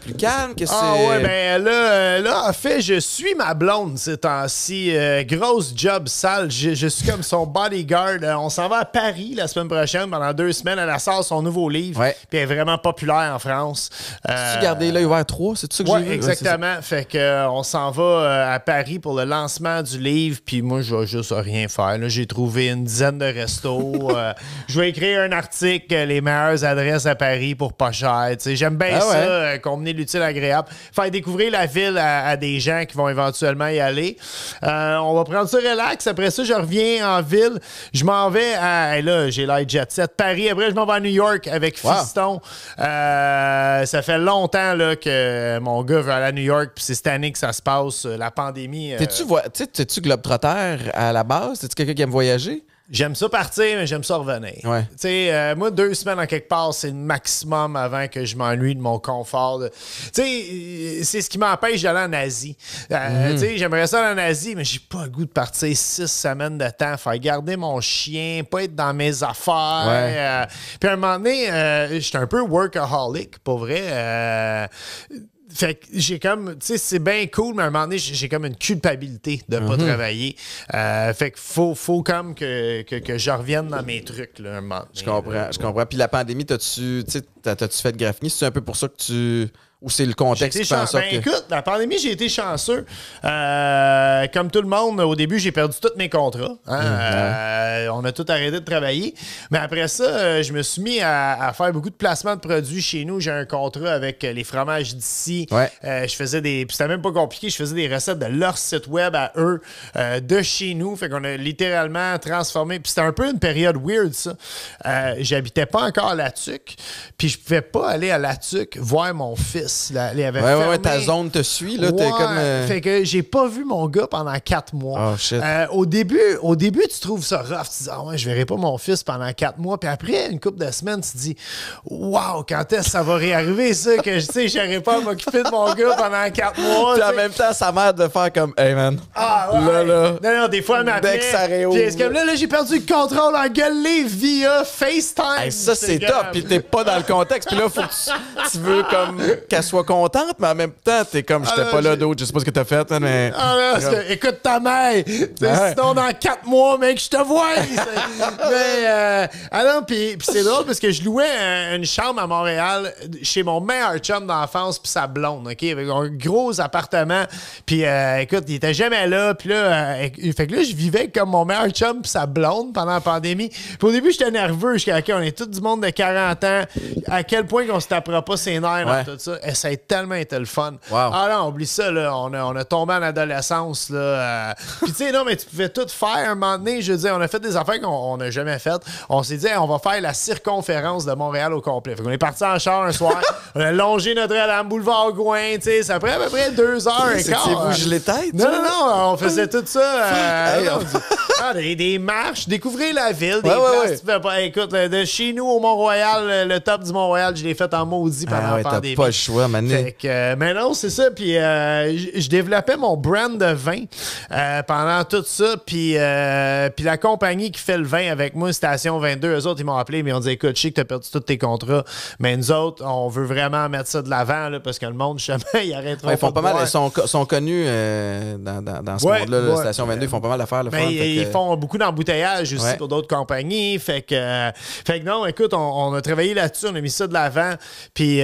plus calme? Ah ouais, ben là, là, en fait, je suis ma blonde c'est temps-ci. grosse job sale. Je, suis comme son body euh, on s'en va à Paris la semaine prochaine. Pendant deux semaines, elle sort son nouveau livre. Puis elle est vraiment populaire en France. Euh, tu gardais l'œil Trois, c'est ça que j'ai vu? exactement. fait que, euh, on s'en va euh, à Paris pour le lancement du livre. Puis moi, je vais juste rien faire. J'ai trouvé une dizaine de restos. (laughs) je vais écrire un article, les meilleures adresses à Paris pour pas cher. J'aime bien ah ça, combiner l'utile agréable. Faire découvrir la ville à, à, des gens qui vont éventuellement y aller. on va prendre ça relax. Après ça, je reviens en ville. Je m'en vais à. là, j'ai l'air jet set. Paris, après, je m'en vais à New York avec Fiston. Euh, ça fait longtemps là, que mon gars veut aller à New York, puis c'est cette année que ça se passe, euh, la pandémie. T'es-tu euh, globe-trotteur à la base? T'es-tu quelqu'un qui aime voyager? J'aime ça partir, mais j'aime ça revenir. Euh, moi, deux semaines en quelque part, c'est le maximum avant que je m'ennuie de mon confort. Euh, c'est ce qui m'empêche d'aller en Asie. Euh, mhm. j'aimerais ça aller en Asie, mais j'ai pas le goût de partir six semaines de temps, faire garder mon chien, pas être dans mes affaires. puis à un moment donné, j'étais un peu workaholic, pour vrai fait que j'ai comme, tu sais, c'est bien cool, mais à un moment donné, j'ai comme une culpabilité de ne pas mhm. travailler. Euh, fait que faut, faut comme que, que, que, je revienne dans mes trucs, là, un moment donné. Je comprends, je comprends. Puis la pandémie, t'as-tu, t'as-tu fait de graphisme C'est un peu pour ça que tu ou c'est le contexte qui fait en ben, écoute, la pandémie, j'ai été chanceux. Euh, comme tout le monde, au début, j'ai perdu tous mes contrats. Hein. Mm-hmm. Euh, on a tout arrêté de travailler. Mais après ça, euh, je me suis mis à, faire beaucoup de placements de produits chez nous. J'ai un contrat avec les fromages d'ici. je faisais des... Puis C'était même pas compliqué. Je faisais des recettes de leur site web à eux, de chez nous. Fait qu'on a littéralement transformé. Puis c'était un peu une période weird, ça. J'habitais pas encore à la tuque. Puis je pouvais pas aller à la tuque voir mon fils ta zone te suit. Là, comme, euh, Fait que j'ai pas vu mon gars pendant quatre mois. Oh, euh, au, début, au début, tu trouves ça rough. Tu dis, ah ouais, je verrai pas mon fils pendant quatre mois. Puis après, une couple de semaines, tu dis, waouh, quand est-ce que ça va réarriver, ça, que je sais, j'aurais pas à m'occuper de mon gars pendant quatre mois. Puis en même temps, ça mère de faire comme, hey man. Ah, là, là. Non, des fois, là, j'ai perdu le contrôle en gueule via FaceTime. ça, c'est top. Puis t'es pas dans le contexte. Puis là, faut que tu, tu veux comme sois contente, mais en même temps, t'es comme, j'étais ah, pas là d'autre, je sais pas ce que t'as fait, mais. Ah, écoute ta mère, sinon dans quatre mois, mec, je te vois. mais, euh, alors, ah pis c'est drôle parce que je louais une chambre à Montréal chez mon meilleur chum d'enfance, puis sa blonde, OK? Avec un gros appartement. Puis euh, écoute, il était jamais là, puis là, euh, fait que là, je vivais comme mon meilleur chum, puis sa blonde pendant la pandémie. au début, j'étais nerveux, je suis OK, on est tout du monde de 40 ans, à quel point qu'on se tapera pas ses nerfs et tout ça eh, ça a été tellement été le fun. Ah non, oublie ça, là, on, a, on a tombé en adolescence. Là, euh. Puis tu sais, non, mais tu pouvais tout faire un moment donné. Je veux dire, on a fait des affaires qu'on n'a jamais faites. On s'est dit, on va faire la circonférence de Montréal au complet. Fait on est parti en char un soir, (laughs) on a longé Notre-Dame, boulevard Gouin, tu sais, ça prend à peu près deux heures et quart. C'est vous les Non, non, non, on faisait tout ça. Euh, ah, des, marches, découvrir la ville, des ouais, ouais, écoute, de chez nous au Mont-Royal, le top du Mont-Royal, je l'ai fait en maudit ah, pendant ah, la pandémie. Pas le fait euh, mais non, c'est ça. Puis euh, je développais mon brand de vin euh, pendant tout ça. Puis, puis la compagnie qui fait le vin avec moi, Station 22, eux autres, ils m'ont appelé, mais on dit écoute, je sais que tu as perdu tous tes contrats, mais nous autres, on veut vraiment mettre ça de l'avant parce que le monde, (laughs) jamais, il arrêtera ils font pas mal. Ils sont, connus dans, ce monde-là. Station 22, ils font pas mal d'affaires. ils font beaucoup d'embouteillages aussi pour d'autres compagnies. Fait que, fait non, écoute, on, a travaillé là-dessus, on a mis ça de l'avant. Puis,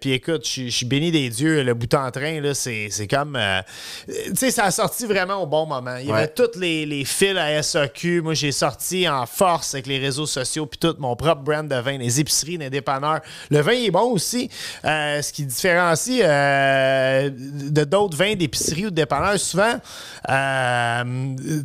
puis écoute, je suis béni des dieux. Le bout en train, c'est, comme. Euh, tu sais, ça a sorti vraiment au bon moment. Il y avait tous les, fils à SAQ. Moi, j'ai sorti en force avec les réseaux sociaux, puis tout, mon propre brand de vin, les épiceries, les dépanneurs. Le vin est bon aussi. Euh, ce qui différencie euh, de d'autres vins d'épicerie ou de dépanneurs, souvent, tu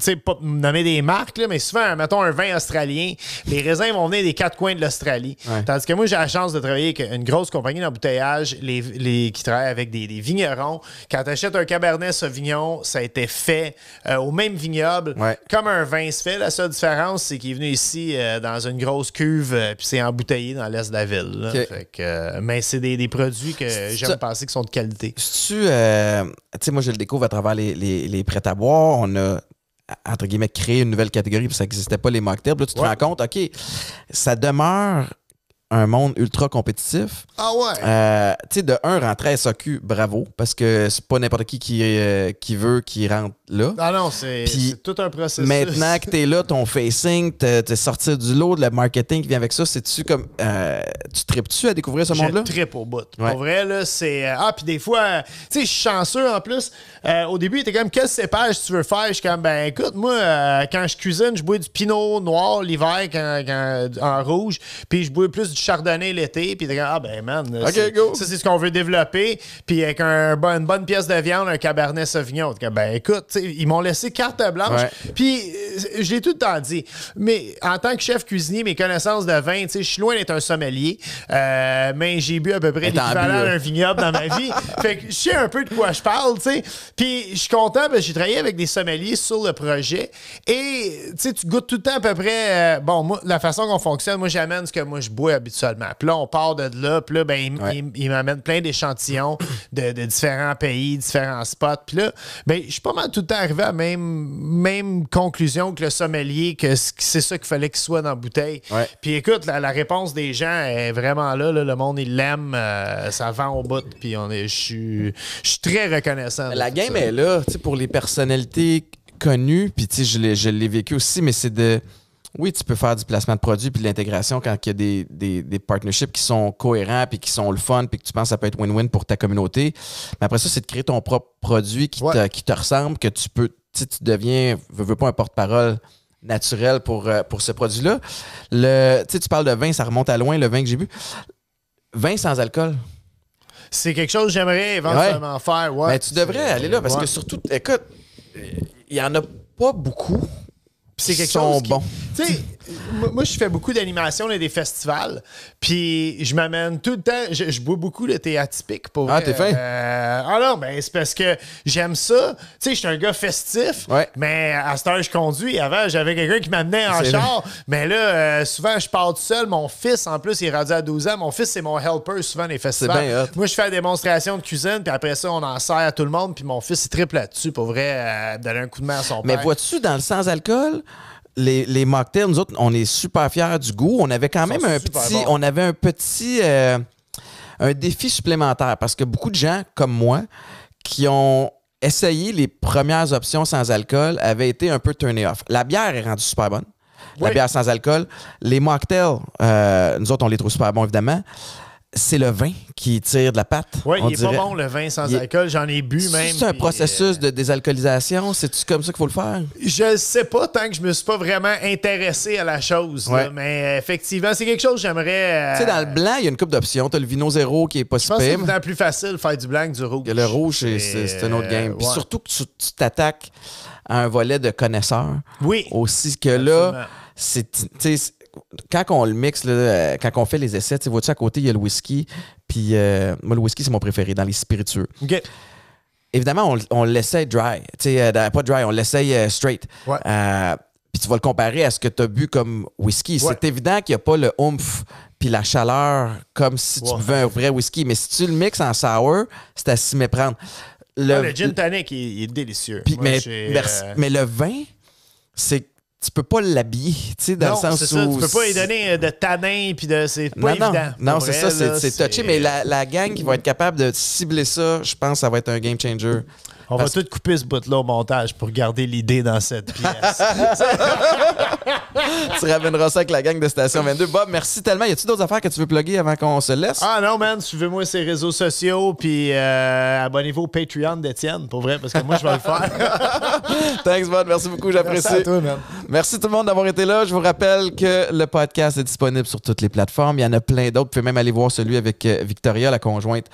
sais, pas nommer des marques, mais souvent, mettons un vin australien, les raisins vont venir des quatre coins de l'Australie. Tandis que moi, j'ai la chance de travailler avec une grosse compagnie d'embouteillage les, qui travaillent avec des, vignerons. Quand tu achètes un Cabernet Sauvignon, ça a été fait euh, au même vignoble, comme un vin se fait. La seule différence, c'est qu'il est venu ici euh, dans une grosse cuve, euh, puis c'est embouteillé dans l'est de la ville. mais c'est des, produits que j'aime penser qui sont de qualité. Tu sais, moi, je le découvre à travers les, prêts à boire. On a entre guillemets, créé une nouvelle catégorie, puis ça n'existait pas les mocktails. là, tu te rends compte, OK, ça demeure un monde ultra compétitif. Ah ouais? Euh, tu sais, de un, rentrer à SAQ, bravo, parce que c'est pas n'importe qui qui, euh, qui, veut qui rentre là. Ah non, c'est tout un processus. Maintenant que t'es là, ton facing, t'es sorti du lot, de la marketing qui vient avec ça, c'est-tu comme. Euh, tu tripes-tu à découvrir ce monde-là? Je tripe au bout. en Pour vrai, là, c'est. Ah, puis des fois, tu sais, je suis chanceux en plus. au début, t'es comme, quel cépage tu veux faire? Je suis comme, ben écoute, moi, quand je cuisine, je bois du pinot noir l'hiver en rouge, puis je bois plus du chardonnay l'été, puis ah ben man, ça c'est ce qu'on veut développer, puis avec une bonne pièce de viande, un cabernet sauvignon. ben écoute, ils m'ont laissé carte blanche, puis euh, je l'ai tout le temps dit, mais en tant que chef cuisinier, mes connaissances de vin, je suis loin d'être un sommelier, euh, mais j'ai bu à peu près l'équivalent d'un vignoble dans ma vie, (laughs) fait que je sais un peu de quoi je parle, tu sais, puis je suis content, ben, j'ai travaillé avec des sommeliers sur le projet, et tu sais, tu goûtes tout le temps à peu près, euh, bon, moi, la façon qu'on fonctionne, moi j'amène ce que moi je bois seulement Puis là, on part de là, puis là, ben, il, m'amène plein d'échantillons de, différents pays, différents spots. Puis là, ben, je suis pas mal tout le temps arrivé à la même, même conclusion que le sommelier, que c'est ça qu'il fallait qu'il soit dans la bouteille. Puis écoute, la, réponse des gens est vraiment là. le monde, il l'aime, euh, ça vend au bout. Puis je suis très reconnaissant. La game est là, tu sais, pour les personnalités connues. Puis tu sais, je l'ai vécu aussi, mais c'est de oui, tu peux faire du placement de produit puis de l'intégration quand il y a des, partnerships qui sont cohérents puis qui sont le fun puis que tu penses que ça peut être win-win pour ta communauté. Mais après ça, c'est de créer ton propre produit qui, te, ressemble, que tu peux, tu deviens, veux, pas un porte-parole naturel pour, euh, pour ce produit-là. Le, tu parles de vin, ça remonte à loin, le vin que j'ai bu. Vin sans alcool. C'est quelque chose que j'aimerais éventuellement faire. Mais ben, tu devrais aller là parce que surtout, écoute, il y en a pas beaucoup, c'est quelque sont chose. Qui, bons. Tu sais, moi, je fais beaucoup d'animation et des festivals. Puis je m'amène tout le temps. Je, bois beaucoup le thé atypique pour. Ah, t'es fin? Euh, ah non, ben c'est parce que j'aime ça. Tu sais, je suis un gars festif. Mais à ce heure, je conduis. Avant, j'avais quelqu'un qui m'amenait en char. Mais là, euh, souvent, je parle tout seul. Mon fils, en plus, il est rendu à 12 ans. Mon fils, c'est mon helper souvent les festivals. moi, je fais la démonstration de cuisine. Puis après ça, on en sert à tout le monde. Puis mon fils, il triple là-dessus pour vrai euh, donner un coup de main à son père. Mais vois-tu dans le sans-alcool? les, mocktails, nous autres, on est super fiers du goût. On avait quand même un petit, on avait un petit euh, un défi supplémentaire parce que beaucoup de gens comme moi qui ont essayé les premières options sans alcool avaient été un peu turné off. La bière est rendue super bonne. La bière sans alcool. Les mocktails, euh, nous autres, on les trouve super bons, évidemment c'est le vin qui tire de la pâte. Oui, il est pas bon le vin sans alcool. J'en ai bu même. C'est un processus euh, de désalcoolisation. cest comme ça qu'il faut le faire? Je sais pas tant que je me suis pas vraiment intéressé à la chose. mais euh, effectivement, c'est quelque chose que j'aimerais. Euh, tu sais, dans le blanc, il y a une coupe d'options. Tu as le vino zéro qui est pas super. C'est plus facile de faire du blanc que du rouge. le rouge, c'est un autre game. Puis surtout que tu t'attaques à un volet de connaisseur. Oui. Aussi que là, c'est quand on le mixe, euh, quand on fait les essais, tu vois-tu à côté, il y a le whisky. Puis euh, moi, le whisky, c'est mon préféré dans les spiritueux. Évidemment, on, on l'essaye dry. sais euh, pas dry, on l'essaye straight. puis tu vas le comparer à ce que tu as bu comme whisky. C'est évident qu'il n'y a pas le oomph puis la chaleur comme si tu buvais un vrai whisky. Mais si tu le mixes en sour, c'est à s'y méprendre. Le, ah, gin tonic, il, est délicieux. mais le vin, c'est tu peux pas l'habiller, tu sais, dans le sens où... Ça, tu peux pas lui donner euh, de tanin, puis de... C'est pas non, évident. Non, non c'est ça, c'est touché, mais la, la, gang qui va être capable de cibler ça, je pense ça va être un game changer. On va tout couper ce bout-là au montage pour garder l'idée dans cette pièce. (laughs) tu ramèneras ça avec la gang de Station 22. Bob, merci tellement. Y a-tu d'autres affaires que tu veux plugger avant qu'on se laisse? Ah non, man. Suivez-moi ces réseaux sociaux. Puis euh, abonnez-vous au Patreon d'Étienne, pour vrai, parce que moi, je vais le faire. (laughs) Thanks, Bob. Merci beaucoup. J'apprécie. Merci toi, man. Merci tout le monde d'avoir été là. Je vous rappelle que le podcast est disponible sur toutes les plateformes. Il y en a plein d'autres. Vous pouvez même aller voir celui avec euh, Victoria, la conjointe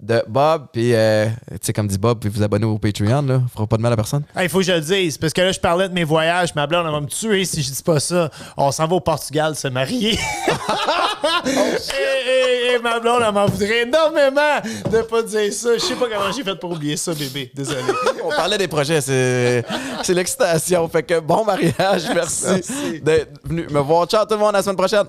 de Bob. Puis, euh, tu sais, comme dit Bob, puis vous abonnez au Patreon, là. Fera pas de mal à personne. Ah, il faut que je le dise, parce que là, je parlais de mes voyages. Ma blonde, elle va me tuer si je dis pas ça. On s'en va au Portugal se marier. Oh, (laughs) et, ma blonde, elle m'en voudrait énormément de pas dire ça. Je sais pas comment j'ai fait pour oublier ça, bébé. Désolé. (laughs) On parlait des projets. C'est l'excitation. Fait que bon mariage. Merci, d'être venu me voir. Ciao tout le monde. À la semaine prochaine.